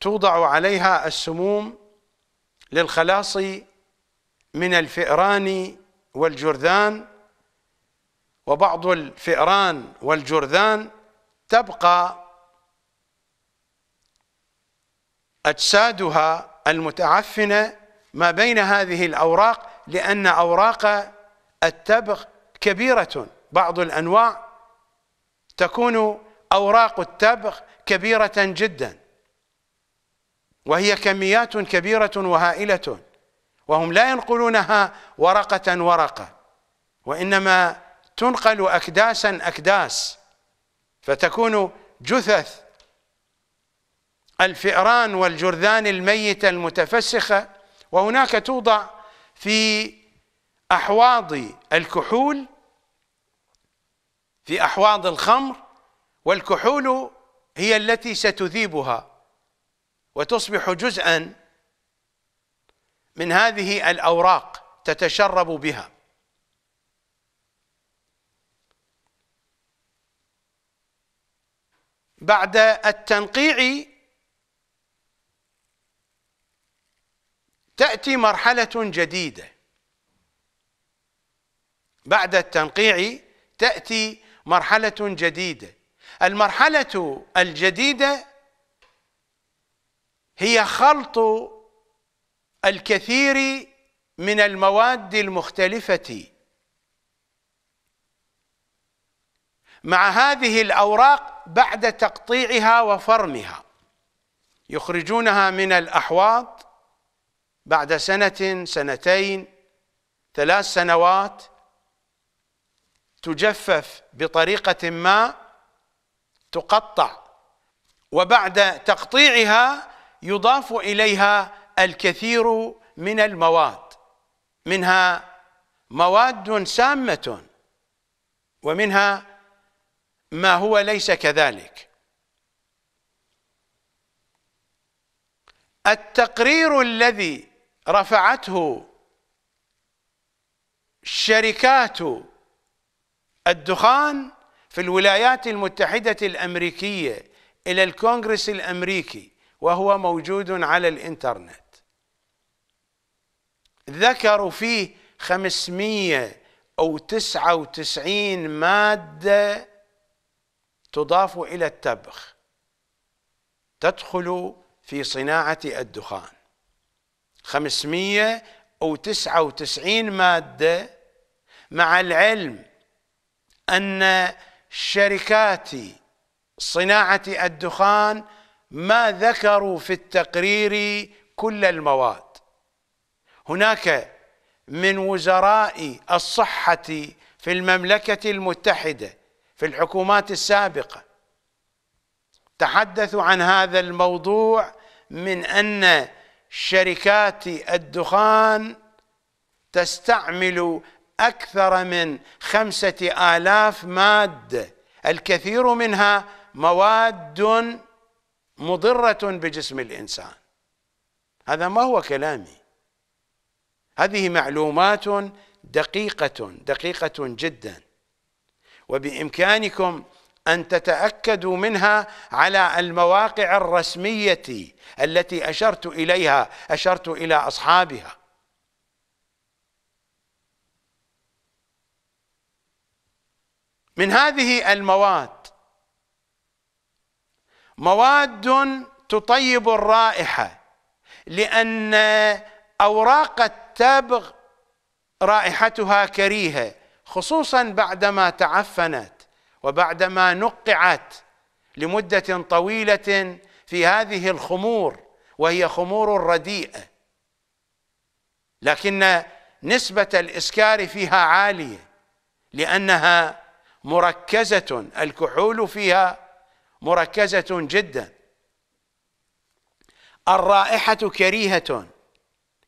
Speaker 1: توضع عليها السموم للخلاص من الفئران والجرذان وبعض الفئران والجرذان تبقى أجسادها المتعفنة ما بين هذه الأوراق لأن أوراق التبغ كبيرة بعض الأنواع تكون أوراق التبغ كبيرة جدا وهي كميات كبيرة وهائلة وهم لا ينقلونها ورقة ورقة وإنما تنقل أكداسا أكداس فتكون جثث الفئران والجرذان الميتة المتفسخة وهناك توضع في أحواض الكحول في أحواض الخمر والكحول هي التي ستذيبها وتصبح جزءا من هذه الأوراق تتشرب بها بعد التنقيع تأتي مرحلة جديدة بعد التنقيع تأتي مرحلة جديدة المرحلة الجديدة هي خلط الكثير من المواد المختلفة مع هذه الأوراق بعد تقطيعها وفرمها يخرجونها من الأحواض بعد سنة سنتين ثلاث سنوات تجفف بطريقه ما تقطع وبعد تقطيعها يضاف اليها الكثير من المواد منها مواد سامه ومنها ما هو ليس كذلك التقرير الذي رفعته شركات الدخان في الولايات المتحدة الأمريكية إلى الكونغرس الأمريكي وهو موجود على الإنترنت ذكروا فيه 599 أو مادة تضاف إلى التبخ تدخل في صناعة الدخان 599 أو مادة مع العلم ان شركات صناعه الدخان ما ذكروا في التقرير كل المواد هناك من وزراء الصحه في المملكه المتحده في الحكومات السابقه تحدثوا عن هذا الموضوع من ان شركات الدخان تستعمل أكثر من خمسة آلاف مادة الكثير منها مواد مضرة بجسم الإنسان هذا ما هو كلامي هذه معلومات دقيقة دقيقة جدا وبإمكانكم أن تتأكدوا منها على المواقع الرسمية التي أشرت إليها أشرت إلى أصحابها من هذه المواد مواد تطيب الرائحه لان اوراق التبغ رائحتها كريهه خصوصا بعدما تعفنت وبعدما نقعت لمده طويله في هذه الخمور وهي خمور رديئه لكن نسبه الاسكار فيها عاليه لانها مركزة الكحول فيها مركزة جدا الرائحة كريهة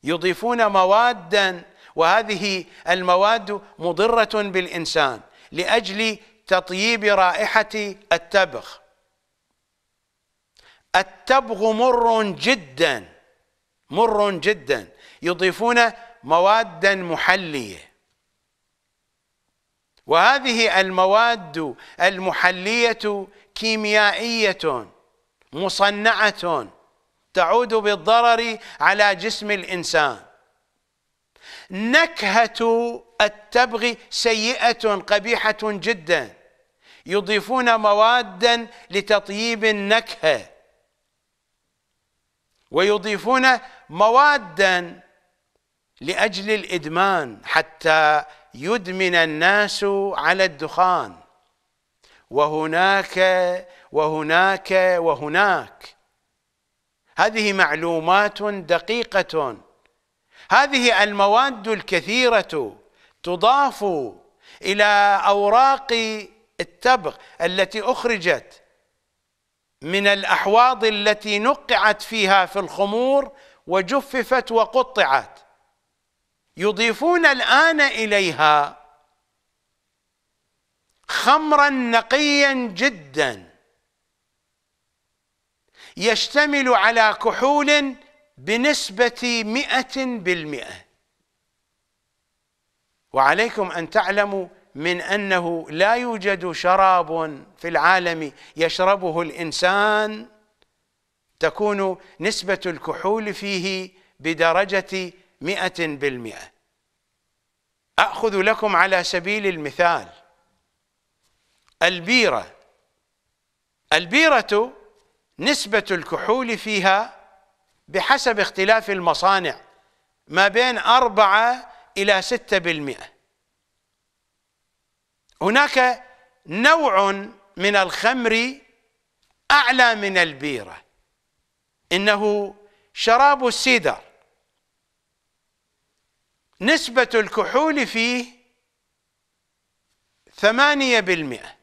Speaker 1: يضيفون موادا وهذه المواد مضرة بالإنسان لأجل تطييب رائحة التبغ التبغ مر جدا مر جدا يضيفون موادا محليه وهذه المواد المحليه كيميائيه مصنعه تعود بالضرر على جسم الانسان نكهه التبغ سيئه قبيحه جدا يضيفون موادا لتطييب النكهه ويضيفون موادا لاجل الادمان حتى يدمن الناس على الدخان وهناك وهناك وهناك هذه معلومات دقيقة هذه المواد الكثيرة تضاف إلى أوراق التبغ التي أخرجت من الأحواض التي نقعت فيها في الخمور وجففت وقطعت يضيفون الآن إليها خمرا نقيا جدا يشتمل على كحول بنسبة مئة بالمئة وعليكم أن تعلموا من أنه لا يوجد شراب في العالم يشربه الإنسان تكون نسبة الكحول فيه بدرجة مئة بالمئة أخذ لكم على سبيل المثال البيرة البيرة نسبة الكحول فيها بحسب اختلاف المصانع ما بين أربعة إلى ستة بالمئة هناك نوع من الخمر أعلى من البيرة إنه شراب السيدر نسبة الكحول فيه ثمانية بالمئة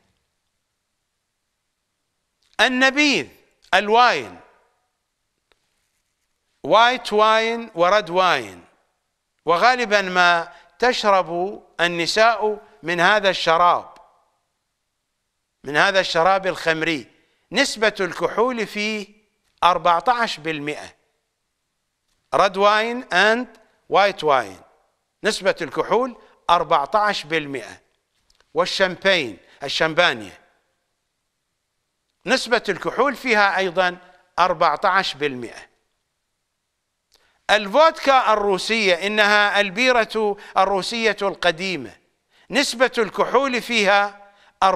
Speaker 1: النبيذ الواين وايت واين ورد واين وغالبا ما تشرب النساء من هذا الشراب من هذا الشراب الخمري نسبة الكحول فيه 14% رد واين اند وايت واين نسبة الكحول 14% والشامبين الشمبانية نسبة الكحول فيها أيضا 14% الفودكا الروسية إنها البيرة الروسية القديمة نسبة الكحول فيها 40%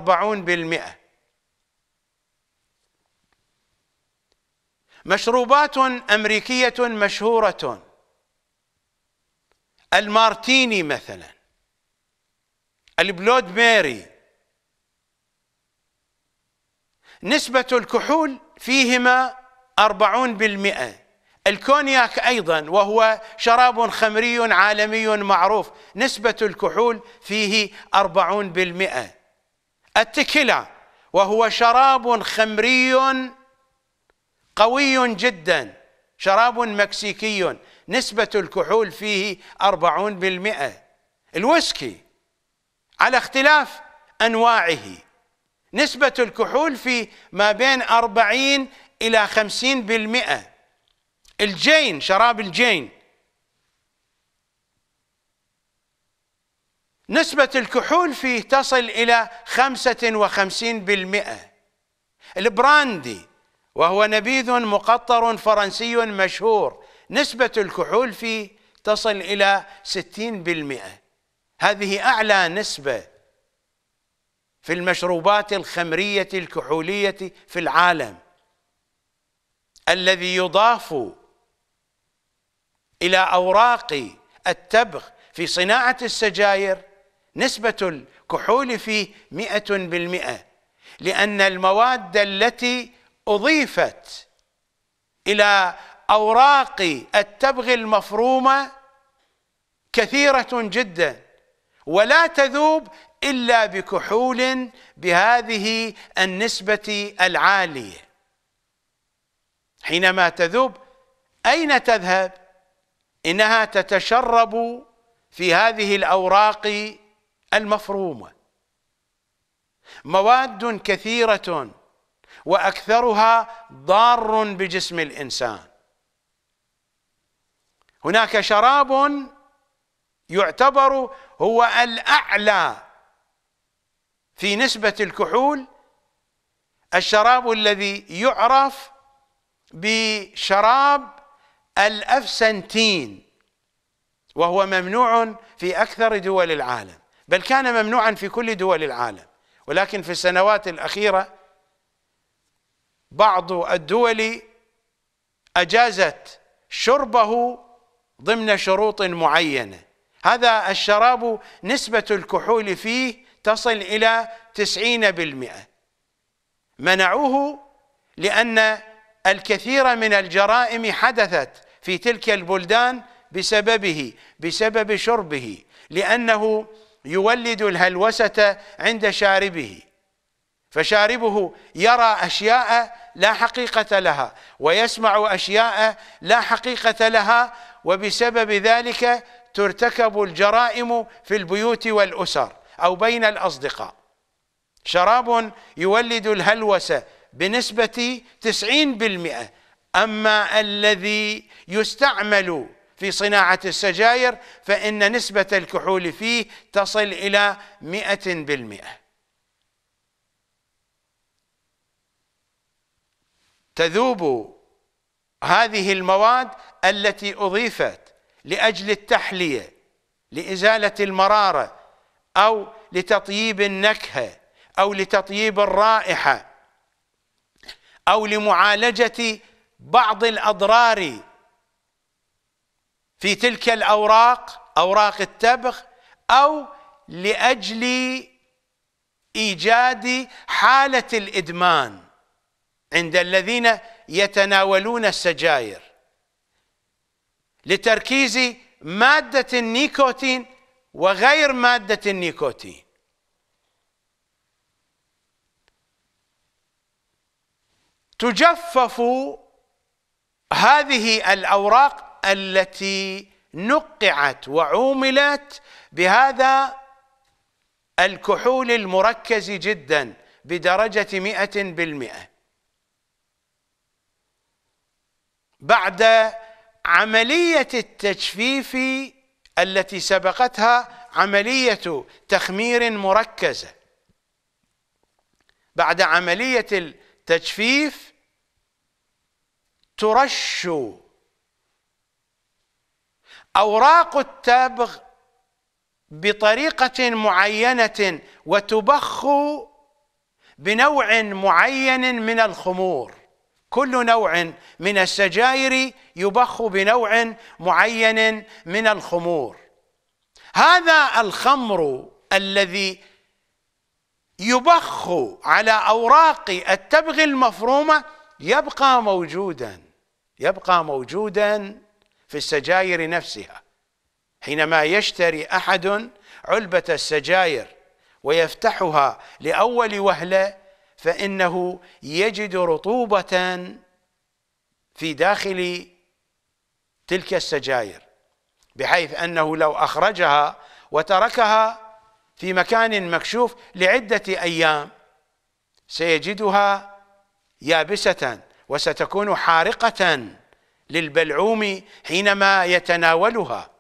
Speaker 1: مشروبات أمريكية مشهورة المارتيني مثلا البلود ماري نسبة الكحول فيهما أربعون بالمئة الكونياك أيضا وهو شراب خمري عالمي معروف نسبة الكحول فيه أربعون بالمئة التكلا وهو شراب خمري قوي جدا شراب مكسيكي نسبة الكحول فيه أربعون بالمئة الويسكي على اختلاف أنواعه نسبة الكحول في ما بين أربعين إلى خمسين بالمئة الجين شراب الجين نسبة الكحول فيه تصل إلى خمسة وخمسين بالمئة البراندي وهو نبيذ مقطر فرنسي مشهور نسبة الكحول فيه تصل إلى 60% هذه أعلى نسبة في المشروبات الخمرية الكحولية في العالم الذي يضاف إلى أوراق التبغ في صناعة السجاير نسبة الكحول فيه مئة بالمئة لأن المواد التي أضيفت إلى أوراق التبغ المفرومة كثيرة جدا ولا تذوب إلا بكحول بهذه النسبة العالية حينما تذوب أين تذهب؟ إنها تتشرب في هذه الأوراق المفرومة مواد كثيرة وأكثرها ضار بجسم الإنسان هناك شراب يعتبر هو الاعلى في نسبه الكحول الشراب الذي يعرف بشراب الافسنتين وهو ممنوع في اكثر دول العالم بل كان ممنوعا في كل دول العالم ولكن في السنوات الاخيره بعض الدول اجازت شربه ضمن شروط معينه هذا الشراب نسبه الكحول فيه تصل الى تسعين بالمئه منعوه لان الكثير من الجرائم حدثت في تلك البلدان بسببه بسبب شربه لانه يولد الهلوسه عند شاربه فشاربه يرى اشياء لا حقيقة لها ويسمع أشياء لا حقيقة لها وبسبب ذلك ترتكب الجرائم في البيوت والأسر أو بين الأصدقاء شراب يولد الهلوسة بنسبة 90% أما الذي يستعمل في صناعة السجاير فإن نسبة الكحول فيه تصل إلى 100% تذوب هذه المواد التي أضيفت لأجل التحلية لإزالة المرارة أو لتطييب النكهة أو لتطييب الرائحة أو لمعالجة بعض الأضرار في تلك الأوراق أوراق التبغ أو لأجل إيجاد حالة الإدمان عند الذين يتناولون السجاير لتركيز مادة النيكوتين وغير مادة النيكوتين تجفف هذه الأوراق التي نقعت وعوملت بهذا الكحول المركز جدا بدرجة مئة بالمئة بعد عمليه التجفيف التي سبقتها عمليه تخمير مركزه بعد عمليه التجفيف ترش اوراق التبغ بطريقه معينه وتبخ بنوع معين من الخمور كل نوع من السجاير يبخ بنوع معين من الخمور هذا الخمر الذي يبخ على اوراق التبغ المفرومه يبقى موجودا يبقى موجودا في السجاير نفسها حينما يشتري احد علبه السجاير ويفتحها لاول وهله فإنه يجد رطوبة في داخل تلك السجاير بحيث أنه لو أخرجها وتركها في مكان مكشوف لعدة أيام سيجدها يابسة وستكون حارقة للبلعوم حينما يتناولها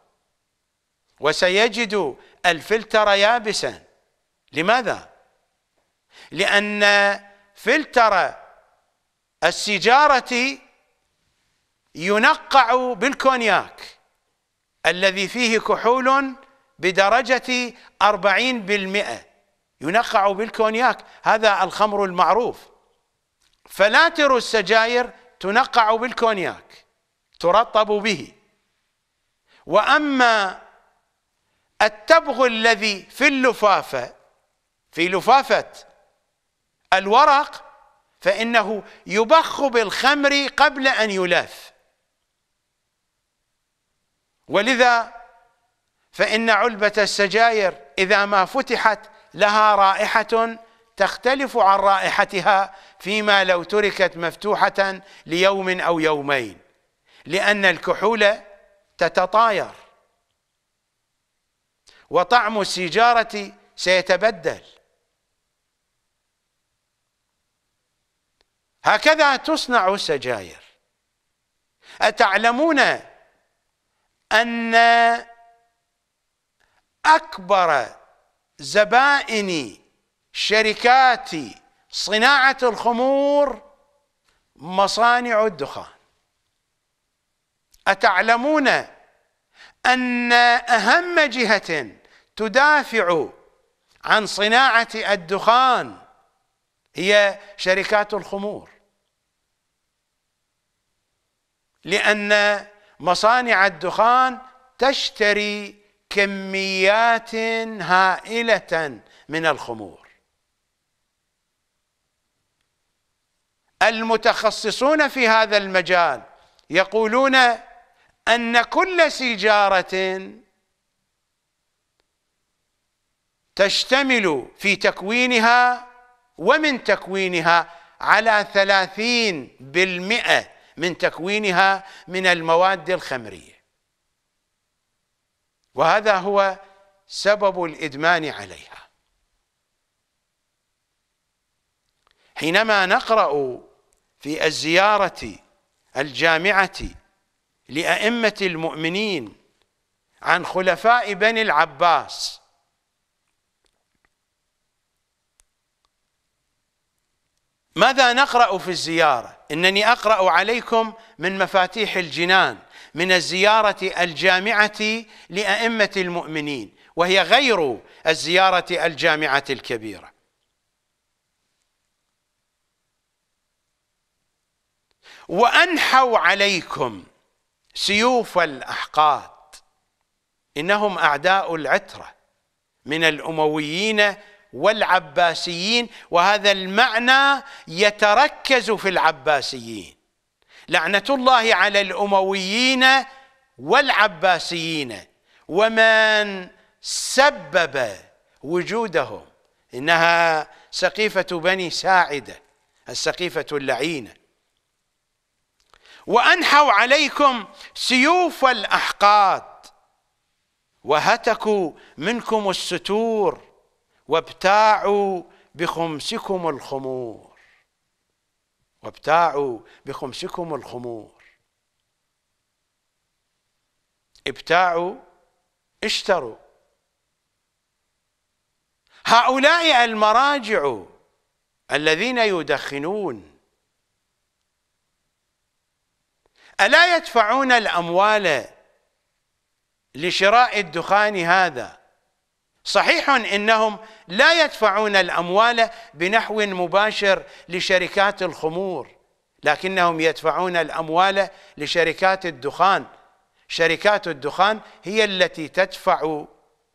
Speaker 1: وسيجد الفلتر يابسا لماذا؟ لأن فلتر السجارة ينقع بالكونياك الذي فيه كحول بدرجة أربعين بالمئة ينقع بالكونياك هذا الخمر المعروف فلاتر السجاير تنقع بالكونياك ترطب به وأما التبغ الذي في اللفافة في لفافة الورق فإنه يبخ بالخمر قبل أن يلاف ولذا فإن علبة السجاير إذا ما فتحت لها رائحة تختلف عن رائحتها فيما لو تركت مفتوحة ليوم أو يومين لأن الكحول تتطاير وطعم السيجارة سيتبدل هكذا تصنع السجاير أتعلمون أن أكبر زبائن شركات صناعة الخمور مصانع الدخان أتعلمون أن أهم جهة تدافع عن صناعة الدخان هي شركات الخمور لأن مصانع الدخان تشتري كميات هائلة من الخمور المتخصصون في هذا المجال يقولون أن كل سيجارة تشتمل في تكوينها ومن تكوينها على ثلاثين بالمئة من تكوينها من المواد الخمرية وهذا هو سبب الإدمان عليها حينما نقرأ في الزيارة الجامعة لأئمة المؤمنين عن خلفاء بني العباس ماذا نقرأ في الزيارة إنني أقرأ عليكم من مفاتيح الجنان من الزيارة الجامعة لأئمة المؤمنين وهي غير الزيارة الجامعة الكبيرة وأنحوا عليكم سيوف الأحقاد إنهم أعداء العترة من الأمويين والعباسيين وهذا المعنى يتركز في العباسيين لعنة الله على الأمويين والعباسيين ومن سبب وجودهم إنها سقيفة بني ساعدة السقيفة اللعينة وأنحوا عليكم سيوف الأحقاد وهتكوا منكم الستور وابتاعوا بخمسكم الخمور وابتاعوا بخمسكم الخمور ابتاعوا اشتروا هؤلاء المراجع الذين يدخنون ألا يدفعون الأموال لشراء الدخان هذا صحيح انهم لا يدفعون الاموال بنحو مباشر لشركات الخمور لكنهم يدفعون الاموال لشركات الدخان شركات الدخان هي التي تدفع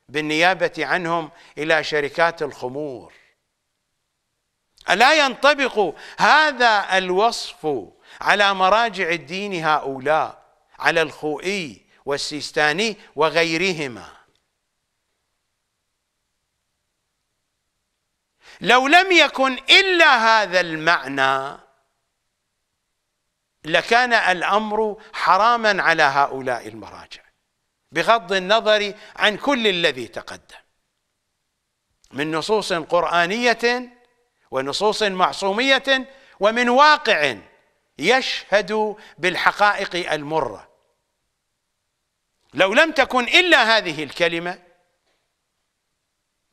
Speaker 1: بالنيابه عنهم الى شركات الخمور الا ينطبق هذا الوصف على مراجع الدين هؤلاء على الخوئي والسيستاني وغيرهما لو لم يكن إلا هذا المعنى لكان الأمر حراما على هؤلاء المراجع بغض النظر عن كل الذي تقدم من نصوص قرآنية ونصوص معصومية ومن واقع يشهد بالحقائق المرة لو لم تكن إلا هذه الكلمة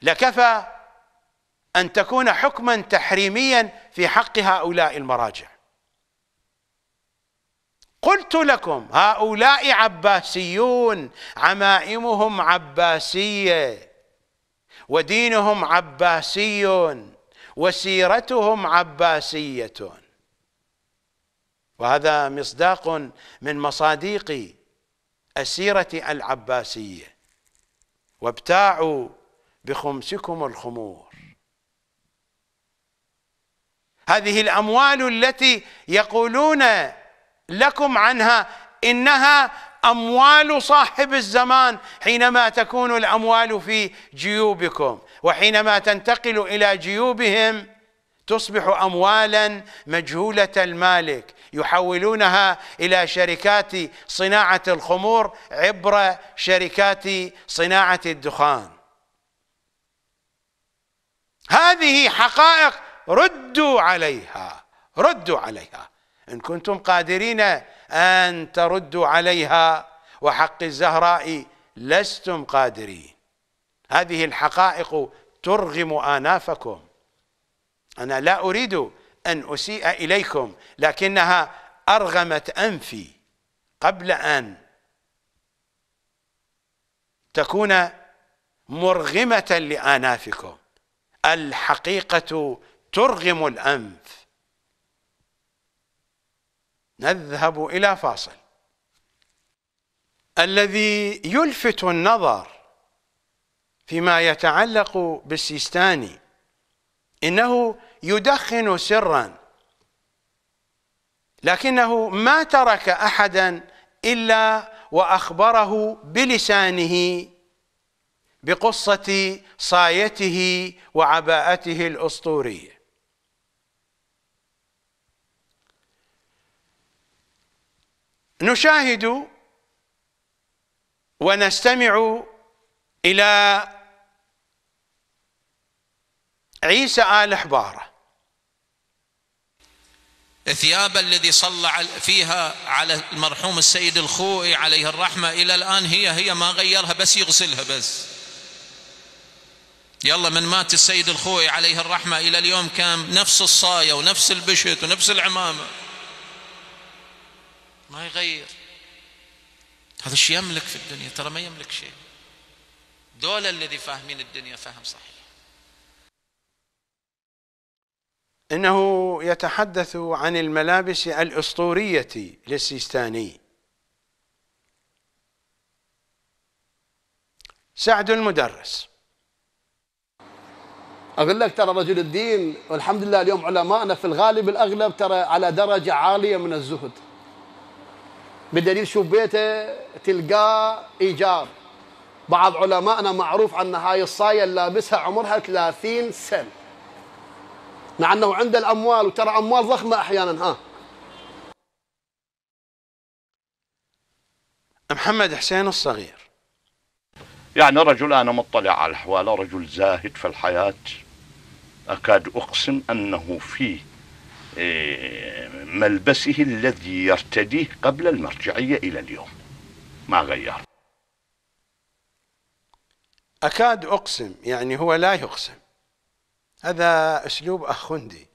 Speaker 1: لكفى أن تكون حكما تحريميا في حق هؤلاء المراجع قلت لكم هؤلاء عباسيون عمائمهم عباسية ودينهم عباسي وسيرتهم عباسية وهذا مصداق من مصاديق السيرة العباسية وابتاعوا بخمسكم الخمور هذه الأموال التي يقولون لكم عنها إنها أموال صاحب الزمان حينما تكون الأموال في جيوبكم وحينما تنتقل إلى جيوبهم تصبح أموالا مجهولة المالك يحولونها إلى شركات صناعة الخمور عبر شركات صناعة الدخان هذه حقائق ردوا عليها ردوا عليها إن كنتم قادرين أن تردوا عليها وحق الزهراء لستم قادرين هذه الحقائق ترغم آنافكم أنا لا أريد أن أسيء إليكم لكنها أرغمت أنفي قبل أن تكون مرغمة لآنافكم الحقيقة ترغم الأنف نذهب إلى فاصل الذي يلفت النظر فيما يتعلق بالسيستاني إنه يدخن سرا لكنه ما ترك أحدا إلا وأخبره بلسانه بقصة صايته وعباءته الأسطورية نشاهد ونستمع إلى عيسى آل حبارة
Speaker 3: الثياب الذي صلى فيها على المرحوم السيد الخوئي عليه الرحمة إلى الآن هي هي ما غيرها بس يغسلها بس يلا من مات السيد الخوئي عليه الرحمة إلى اليوم كان نفس الصاية ونفس البشت ونفس العمامة ما يغير
Speaker 1: هذا الشيء يملك في الدنيا ترى ما يملك شيء
Speaker 3: دول الذي فاهمين الدنيا
Speaker 1: فهم صحيح انه يتحدث عن الملابس الاسطوريه للسيستاني سعد المدرس
Speaker 2: اقول لك ترى رجل الدين والحمد لله اليوم علمائنا في الغالب الاغلب ترى على درجه عاليه من الزهد بدليل شو بيته تلقاه ايجار بعض علمائنا معروف ان هاي الصايه اللي لابسها عمرها 30 سنه مع انه عنده الاموال وترى اموال ضخمه احيانا ها
Speaker 1: محمد حسين الصغير يعني رجل انا مطلع على احواله رجل زاهد في الحياه اكاد اقسم انه فيه إيه، ملبسه الذي يرتديه قبل المرجعية إلى اليوم ما غير أكاد أقسم يعني هو لا يقسم هذا أسلوب أخندي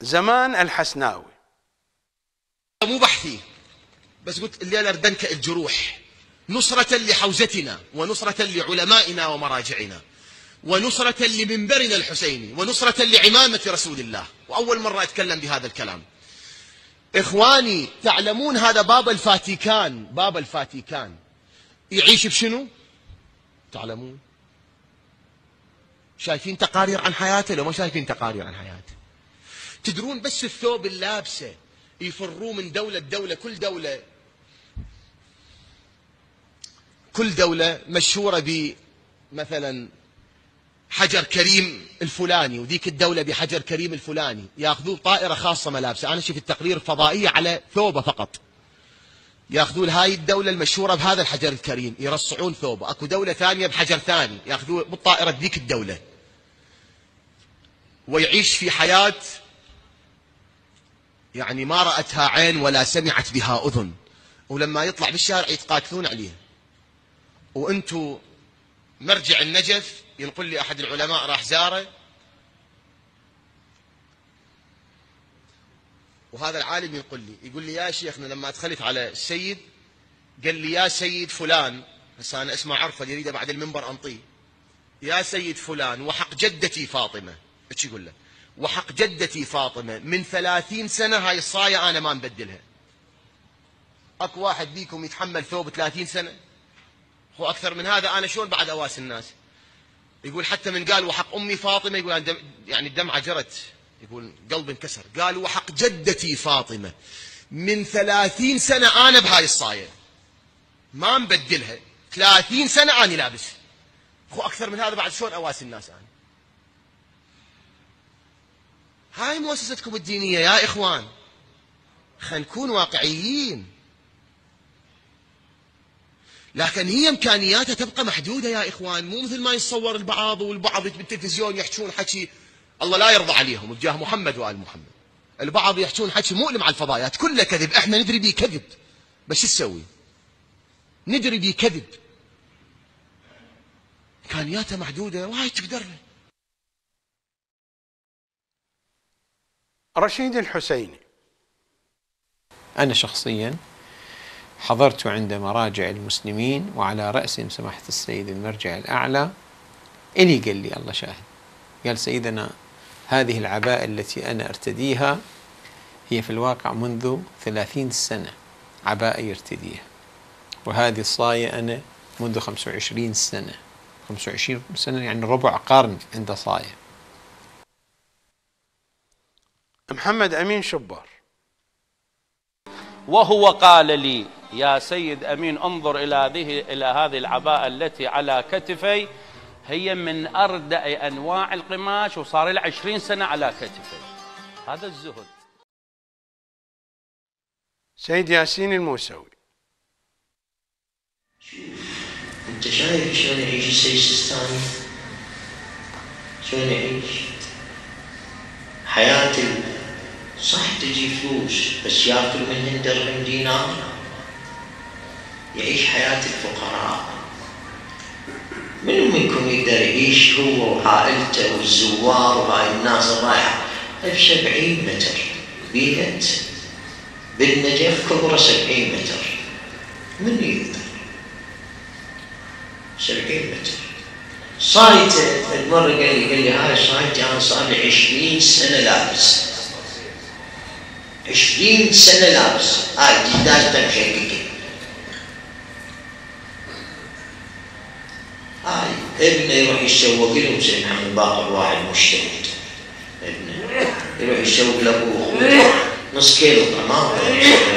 Speaker 1: زمان الحسناوي مو بحثي
Speaker 2: بس قلت الليلة أردنك الجروح نصرة لحوزتنا ونصرة لعلمائنا ومراجعنا ونصرة لمنبرنا الحسيني ونصرة لعمامة رسول الله وأول مرة أتكلم بهذا الكلام إخواني تعلمون هذا باب الفاتيكان باب الفاتيكان يعيش بشنو تعلمون شايفين تقارير عن حياته لو ما شايفين تقارير عن حياته تدرون بس الثوب اللابسه يفروا من دولة دولة كل دولة كل دولة مشهورة بمثلا مثلا حجر كريم الفلاني وذيك الدولة بحجر كريم الفلاني ياخذوه طائرة خاصة ملابسه أنا شفت التقرير فضائية على ثوبة فقط ياخذون هاي الدولة المشهورة بهذا الحجر الكريم يرصعون ثوبه اكو دولة ثانية بحجر ثاني ياخذوه بالطائرة ذيك الدولة ويعيش في حياة يعني ما رأتها عين ولا سمعت بها أذن ولما يطلع بالشارع يتقاتلون عليه وانتو مرجع النجف ينقل لي أحد العلماء راح زاره وهذا العالم ينقل لي يقول لي يا شيخنا لما أتخلف على السيد قال لي يا سيد فلان هسه أنا اسمه عرفة يريده بعد المنبر أنطيه يا سيد فلان وحق جدتي فاطمة ايش يقول له وحق جدتي فاطمة من ثلاثين سنة هاي الصاية أنا ما مبدلها اكو واحد بيكم يتحمل ثوب 30 سنه هو اكثر من هذا انا شلون بعد اواسي الناس يقول حتى من قال وحق أمي فاطمة يقول يعني الدمعة جرت يقول قلبي انكسر قال وحق جدتي فاطمة من ثلاثين سنة أنا بهاي الصاية ما مبدلها ثلاثين سنة أنا لابس أخو أكثر من هذا بعد شلون أواسي الناس أنا هاي مؤسستكم الدينية يا إخوان خلينا نكون واقعيين لكن هي إمكانياتها تبقى محدودة يا إخوان مو مثل ما يتصور البعض والبعض بالتلفزيون يحكون حكي الله لا يرضى عليهم بجاه محمد وآل محمد البعض يحكون حكي مؤلم على الفضايات كله كذب احنا ندري بيه كذب بس شو تسوي ندري بيه كذب
Speaker 1: إمكانياته محدودة وايد تقدر رشيد الحسيني
Speaker 3: أنا شخصيا حضرت عند مراجع المسلمين وعلى رأسهم سماحة السيد المرجع الأعلى إلي قال لي الله شاهد قال سيدنا هذه العباءة التي أنا أرتديها هي في الواقع منذ ثلاثين سنة عباءة يرتديها وهذه الصاية أنا منذ خمسة وعشرين سنة
Speaker 1: خمسة وعشرين سنة يعني ربع قرن عند صاية محمد أمين شبار وهو قال لي يا سيد أمين انظر إلى هذه إلى هذه العباءة التي على كتفي هي من أردأ أنواع القماش وصار لها 20 سنة على كتفي هذا الزهد سيد ياسين الموسوي
Speaker 3: انت شايف شلون يعيش السيد السيستاني شلون يعيش حياتي صح تجي فلوس بس ياكل منهن درهم دينار يعيش حياة الفقراء من منكم يقدر يعيش هو وعائلته والزوار وهاي الناس الرايحة بسبعين طيب متر بيت بالنجف كبره سبعين متر من يقدر سبعين متر صايته المرة قال لي قال لي هاي صايت أنا صار لي 20 سنة لابس 20 سنة لابس هاي آه ديداش ابنه يروح يشوك له مثل عم باقع واحد مشتهد ابنه يروح يشوك لابوه نص كيلو طماطم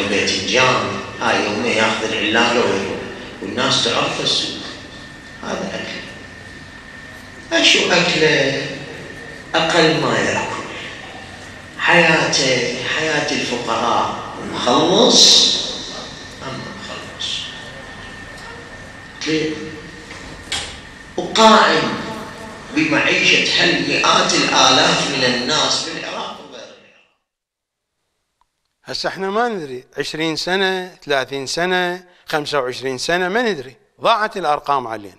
Speaker 3: باذنجان هاي امه ياخذ العلاقه ويروح والناس تعرف السوق هذا اكل اشو اكله اقل ما ياكل حياته حياه الفقراء مخلص اما مخلص ليه وقائم بمعيشة مئات الآلاف من الناس في العراق وغير العراق
Speaker 1: هسه احنا ما ندري 20 سنة 30 سنة 25 سنة ما ندري ضاعت الأرقام علينا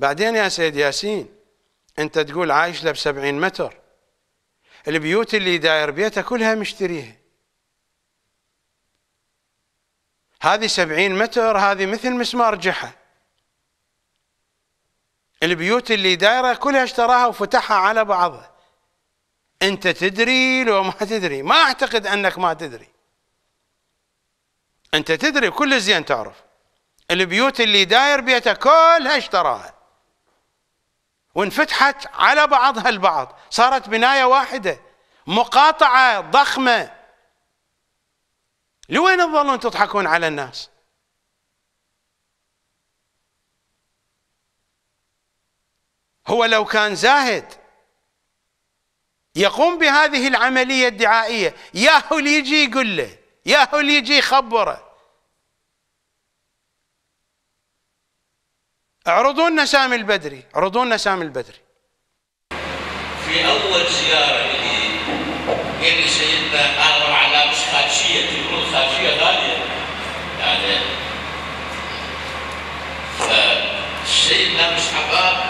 Speaker 1: بعدين يا سيد ياسين انت تقول عايش له ب 70 متر البيوت اللي داير بيته كلها مشتريها هذه 70 متر هذه مثل مسمار جحا البيوت اللي دايره كلها اشتراها وفتحها على بعضها انت تدري لو ما تدري ما اعتقد انك ما تدري انت تدري كل زين تعرف البيوت اللي داير بيته كلها اشتراها وانفتحت على بعضها البعض صارت بنايه واحده مقاطعه ضخمه لوين تظلون تضحكون على الناس هو لو كان زاهد يقوم بهذه العملية الدعائية ياهو اللي يجي يقول له ياهو اللي يجي يخبره اعرضوا لنا سامي البدري اعرضوا لنا سامي البدري
Speaker 3: في اول زياره لي قال لي سيدنا اغرب على مش خاشيه تقول الخاشيه غاليه يعني فسيدنا مش حباب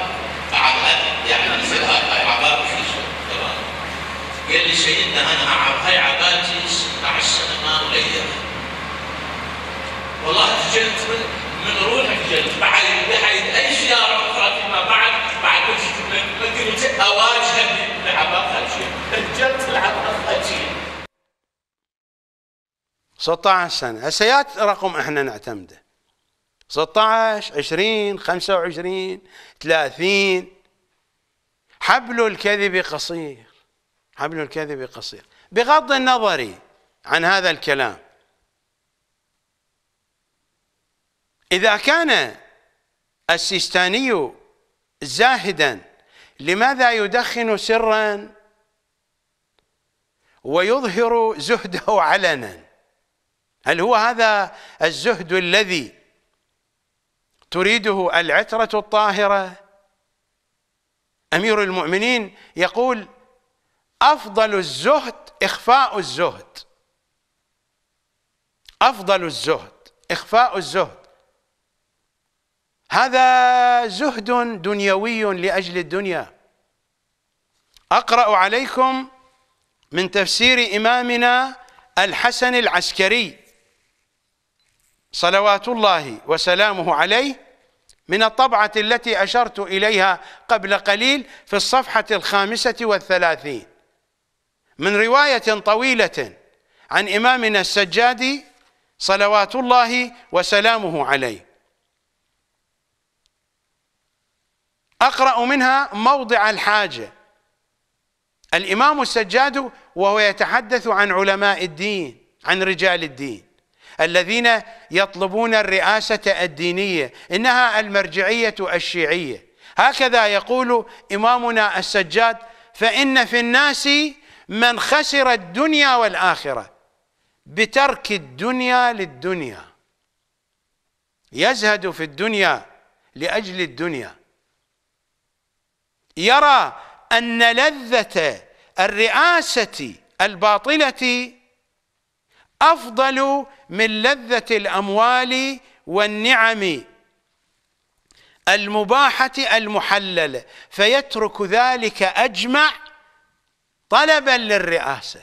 Speaker 3: قال لي سيدنا انا هاي عبادتي 10 ما وليا والله تجلت من من روحك جلت بعد بعد اي زياره اخرى فيما بعد بعد ما مدينه اواجه العباقه تجلت العباقه
Speaker 1: 16 سنه هسه يا رقم احنا نعتمده 16 20 25 30 حبل الكذب قصير حبل الكذب قصير بغض النظر عن هذا الكلام إذا كان السيستاني زاهدا لماذا يدخن سرا ويظهر زهده علنا هل هو هذا الزهد الذي تريده العترة الطاهرة أمير المؤمنين يقول أفضل الزهد إخفاء الزهد أفضل الزهد إخفاء الزهد هذا زهد دنيوي لأجل الدنيا أقرأ عليكم من تفسير إمامنا الحسن العسكري صلوات الله وسلامه عليه من الطبعة التي أشرت إليها قبل قليل في الصفحة الخامسة والثلاثين من رواية طويلة عن إمامنا السجادي صلوات الله وسلامه عليه أقرأ منها موضع الحاجة الإمام السجاد وهو يتحدث عن علماء الدين عن رجال الدين الذين يطلبون الرئاسة الدينية إنها المرجعية الشيعية هكذا يقول إمامنا السجاد فإن في الناس من خسر الدنيا والآخرة بترك الدنيا للدنيا يزهد في الدنيا لأجل الدنيا يرى أن لذة الرئاسة الباطلة أفضل من لذة الأموال والنعم المباحة المحللة فيترك ذلك أجمع طلبا للرئاسة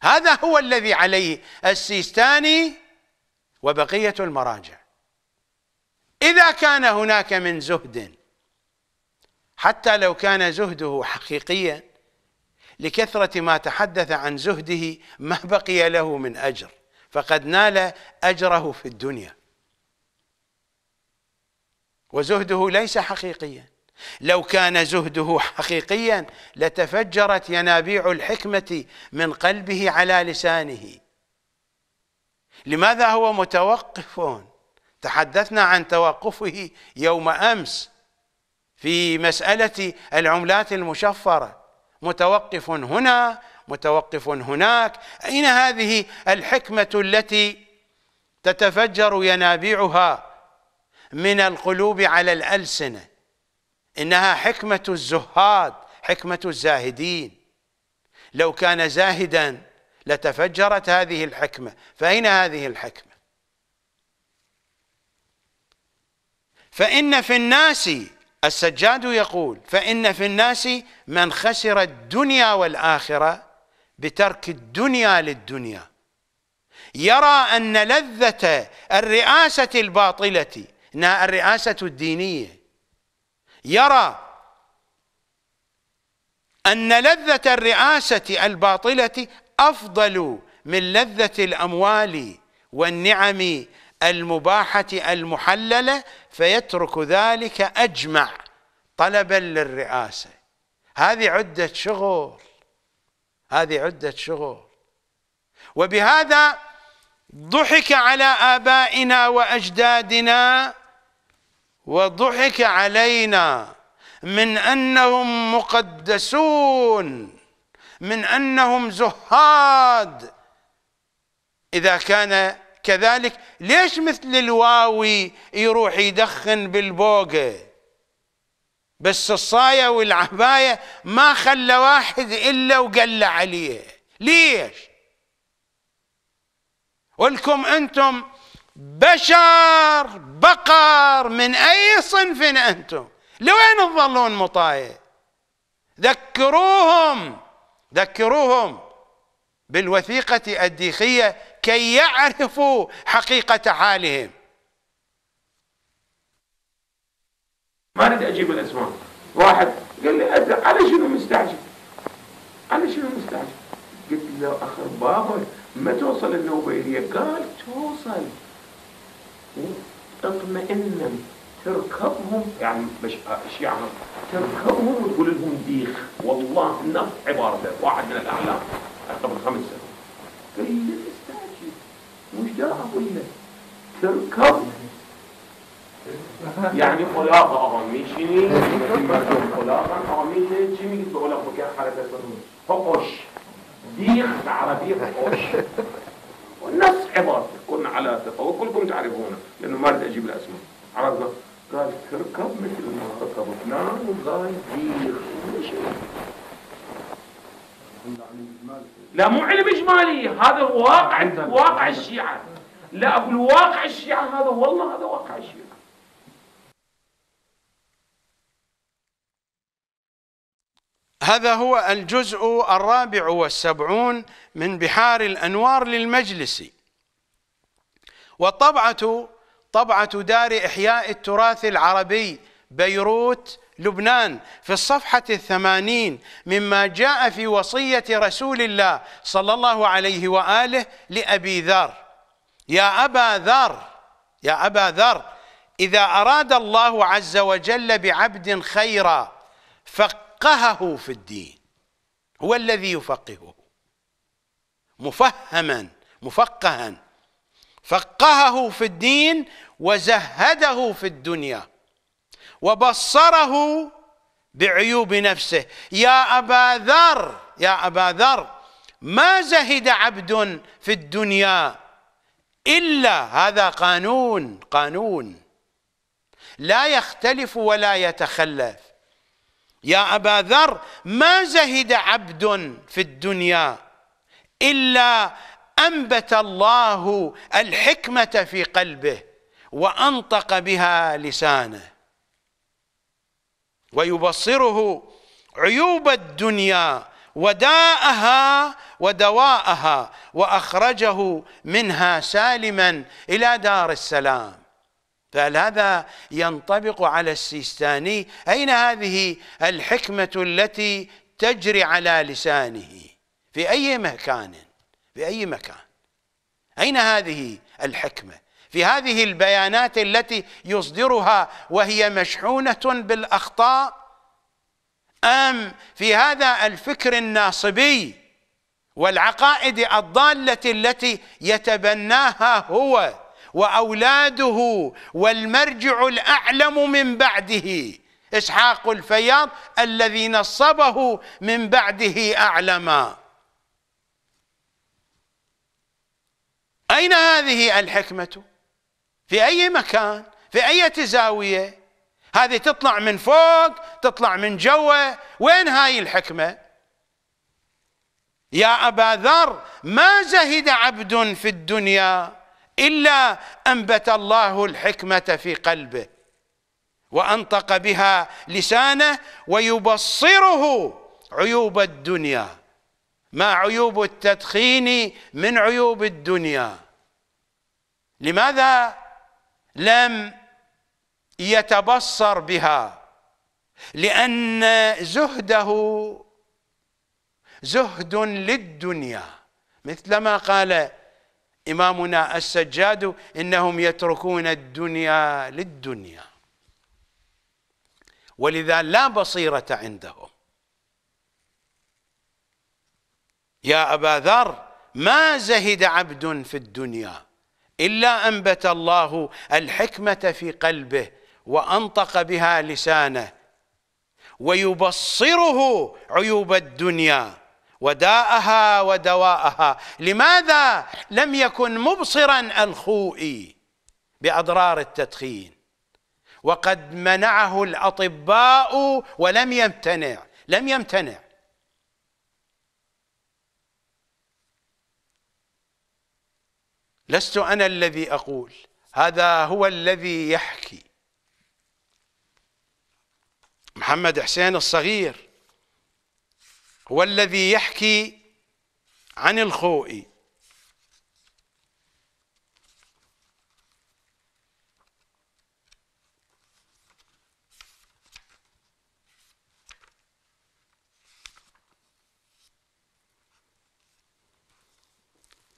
Speaker 1: هذا هو الذي عليه السيستاني وبقية المراجع إذا كان هناك من زهد حتى لو كان زهده حقيقيا لكثرة ما تحدث عن زهده ما بقي له من أجر فقد نال أجره في الدنيا وزهده ليس حقيقيا لو كان زهده حقيقيا لتفجرت ينابيع الحكمة من قلبه على لسانه لماذا هو متوقف تحدثنا عن توقفه يوم أمس في مسألة العملات المشفرة متوقف هنا متوقف هناك أين هذه الحكمة التي تتفجر ينابيعها من القلوب على الألسنة انها حكمه الزهاد حكمه الزاهدين لو كان زاهدا لتفجرت هذه الحكمه فاين هذه الحكمه فان في الناس السجاد يقول فان في الناس من خسر الدنيا والاخره بترك الدنيا للدنيا يرى ان لذه الرئاسه الباطله انها الرئاسه الدينيه يرى أن لذة الرئاسة الباطلة أفضل من لذة الأموال والنعم المباحة المحللة فيترك ذلك أجمع طلبا للرئاسة هذه عدة شغل هذه عدة شغل وبهذا ضحك على آبائنا وأجدادنا وضحك علينا من انهم مقدسون من انهم زهاد اذا كان كذلك ليش مثل الواوي يروح يدخن بالبوقه بس الصايه والعبايه ما خلى واحد الا وقل عليه ليش ولكم انتم بشر بقر من أي صنف أنتم لوين تظلون مطايع ذكروهم ذكروهم بالوثيقة الديخية كي يعرفوا حقيقة حالهم ما اريد اجيب الاسماء واحد قال لي أدري على شنو مستعجل على شنو مستعجل قلت له اخر بابا ما توصل النوبه الي قال
Speaker 2: توصل تطمئنا تركبهم يعني مش يعني تركبهم وتقول لهم ديخ والله نفس عبارة واحد من الأعلام قبل خمس سنوات قليل استعجل
Speaker 3: لا مش
Speaker 1: ده أقول تركب
Speaker 2: يعني خلاقة أغميشني خلاقة أغميشني جيمي قلت له خلاقة حركة فقش ديخ بالعربية فقش والنص عبارة كن على ثقة وكلكم تعرفونه لأنه ما أريد أجيب الأسماء عرفنا قال تركب
Speaker 3: مثل ما ركب فلان وقال دير
Speaker 1: لا مو علم إجمالي هذا واقع واقع الشيعة لا أقول واقع الشيعة هذا والله هذا واقع الشيعة هذا هو الجزء الرابع والسبعون من بحار الأنوار للمجلس وطبعة طبعة دار إحياء التراث العربي بيروت لبنان في الصفحة الثمانين مما جاء في وصية رسول الله صلى الله عليه وآله لأبي ذر يا أبا ذر يا أبا ذر إذا أراد الله عز وجل بعبد خيرا فق فقهه في الدين هو الذي يفقهه مفهما مفقها فقهه في الدين وزهده في الدنيا وبصره بعيوب نفسه يا أبا ذر يا أبا ذر ما زهد عبد في الدنيا إلا هذا قانون قانون لا يختلف ولا يتخلف يا ابا ذر ما زهد عبد في الدنيا الا انبت الله الحكمه في قلبه وانطق بها لسانه ويبصره عيوب الدنيا وداءها ودواءها واخرجه منها سالما الى دار السلام فهل هذا ينطبق على السيستاني أين هذه الحكمة التي تجري على لسانه في أي مكان في أي مكان أين هذه الحكمة في هذه البيانات التي يصدرها وهي مشحونة بالأخطاء أم في هذا الفكر الناصبي والعقائد الضالة التي يتبناها هو واولاده والمرجع الاعلم من بعده اسحاق الفياض الذي نصبه من بعده اعلما اين هذه الحكمه في اي مكان في اي زاويه هذه تطلع من فوق تطلع من جوه وين هاي الحكمه يا ابا ذر ما زهد عبد في الدنيا إلا أنبت الله الحكمة في قلبه وأنطق بها لسانه ويبصره عيوب الدنيا ما عيوب التدخين من عيوب الدنيا لماذا لم يتبصر بها لأن زهده زهد للدنيا مثل ما قال إمامنا السجاد إنهم يتركون الدنيا للدنيا ولذا لا بصيرة عندهم يا أبا ذر ما زهد عبد في الدنيا إلا أنبت الله الحكمة في قلبه وأنطق بها لسانه ويبصره عيوب الدنيا وداءها ودواءها لماذا لم يكن مبصرا الخوئي باضرار التدخين وقد منعه الاطباء ولم يمتنع لم يمتنع لست انا الذي اقول هذا هو الذي يحكي محمد حسين الصغير هو الذي يحكي عن الخوء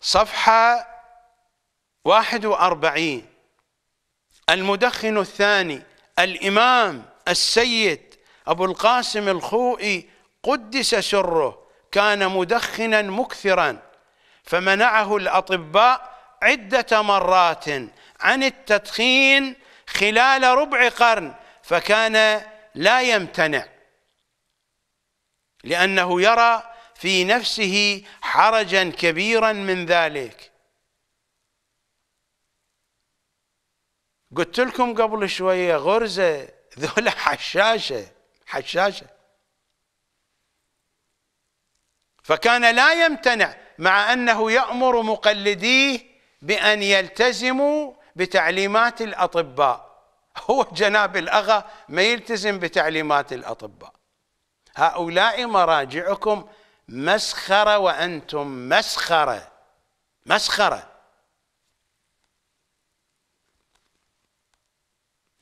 Speaker 1: صفحة واحد وأربعين المدخن الثاني الإمام السيد أبو القاسم الخوئي قدس سره كان مدخنا مكثرا فمنعه الأطباء عدة مرات عن التدخين خلال ربع قرن فكان لا يمتنع لأنه يرى في نفسه حرجا كبيرا من ذلك قلت لكم قبل شوية غرزة ذولا حشاشة حشاشة فكان لا يمتنع مع انه يامر مقلديه بان يلتزموا بتعليمات الاطباء هو جناب الاغا ما يلتزم بتعليمات الاطباء هؤلاء مراجعكم مسخره وانتم مسخره مسخره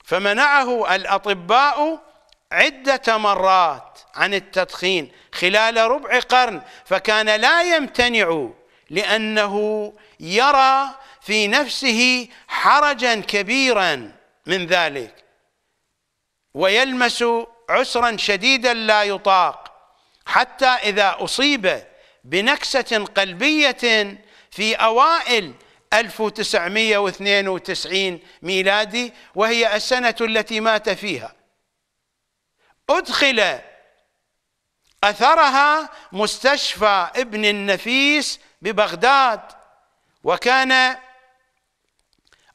Speaker 1: فمنعه الاطباء عدة مرات عن التدخين خلال ربع قرن فكان لا يمتنع لأنه يرى في نفسه حرجا كبيرا من ذلك ويلمس عسرا شديدا لا يطاق حتى إذا أصيب بنكسة قلبية في أوائل 1992 ميلادي وهي السنة التي مات فيها أدخل أثرها مستشفى ابن النفيس ببغداد وكان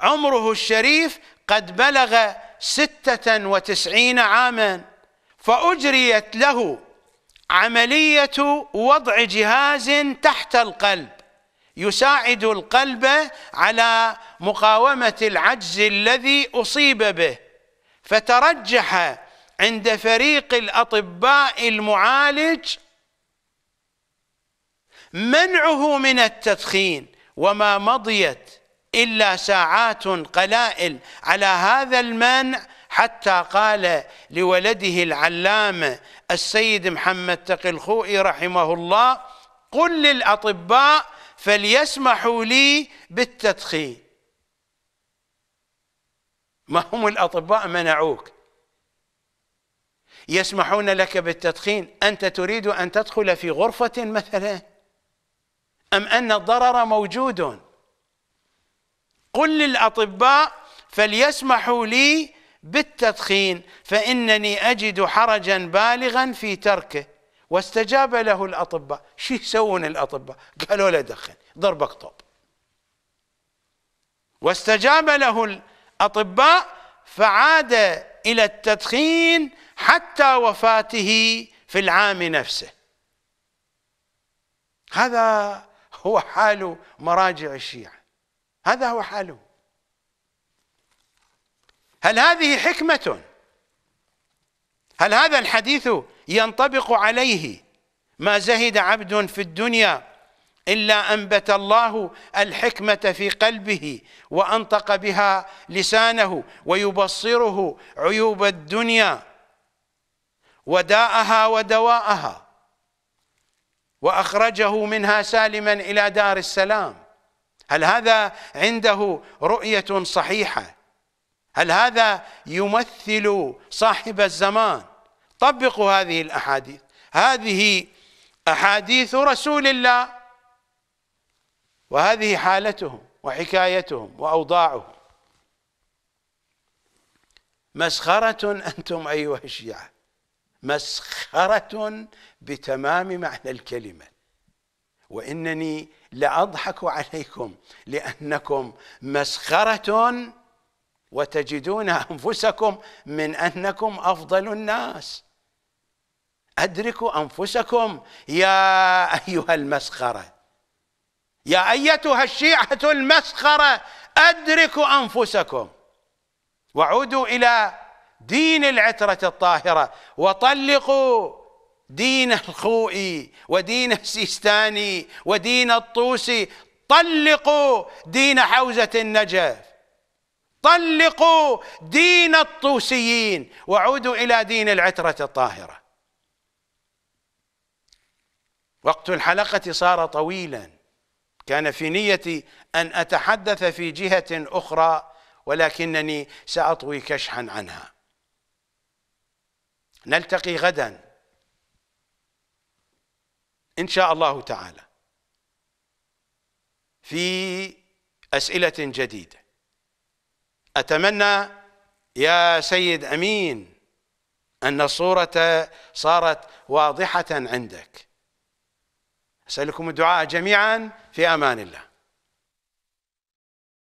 Speaker 1: عمره الشريف قد بلغ ستة وتسعين عاما فأجريت له عملية وضع جهاز تحت القلب يساعد القلب على مقاومة العجز الذي أصيب به فترجح عند فريق الاطباء المعالج منعه من التدخين وما مضيت الا ساعات قلائل على هذا المنع حتى قال لولده العلامه السيد محمد تقي الخوئي رحمه الله قل للاطباء فليسمحوا لي بالتدخين ما هم الاطباء منعوك يسمحون لك بالتدخين أنت تريد أن تدخل في غرفة مثلا أم أن الضرر موجود قل للأطباء فليسمحوا لي بالتدخين فإنني أجد حرجا بالغا في تركه واستجاب له الأطباء شو يسوون الأطباء قالوا له دخن ضربك طب واستجاب له الأطباء فعاد إلى التدخين حتى وفاته في العام نفسه هذا هو حال مراجع الشيعة هذا هو حاله هل هذه حكمة هل هذا الحديث ينطبق عليه ما زهد عبد في الدنيا إلا أنبت الله الحكمة في قلبه وأنطق بها لسانه ويبصره عيوب الدنيا وداءها ودواءها واخرجه منها سالما الى دار السلام هل هذا عنده رؤيه صحيحه هل هذا يمثل صاحب الزمان طبقوا هذه الاحاديث هذه احاديث رسول الله وهذه حالتهم وحكايتهم واوضاعهم مسخره انتم ايها الشيعه مسخرة بتمام معنى الكلمة وإنني لأضحك عليكم لأنكم مسخرة وتجدون أنفسكم من أنكم أفضل الناس أدركوا أنفسكم يا أيها المسخرة يا أيتها الشيعة المسخرة أدركوا أنفسكم وعودوا إلى دين العترة الطاهرة وطلقوا دين الخوئي ودين السيستاني ودين الطوسي طلقوا دين حوزة النجف طلقوا دين الطوسيين وعودوا إلى دين العترة الطاهرة وقت الحلقة صار طويلا كان في نيتي أن أتحدث في جهة أخرى ولكنني سأطوي كشحا عنها نلتقي غدا إن شاء الله تعالى في أسئلة جديدة أتمنى يا سيد أمين أن الصورة صارت واضحة عندك أسألكم الدعاء جميعا في أمان الله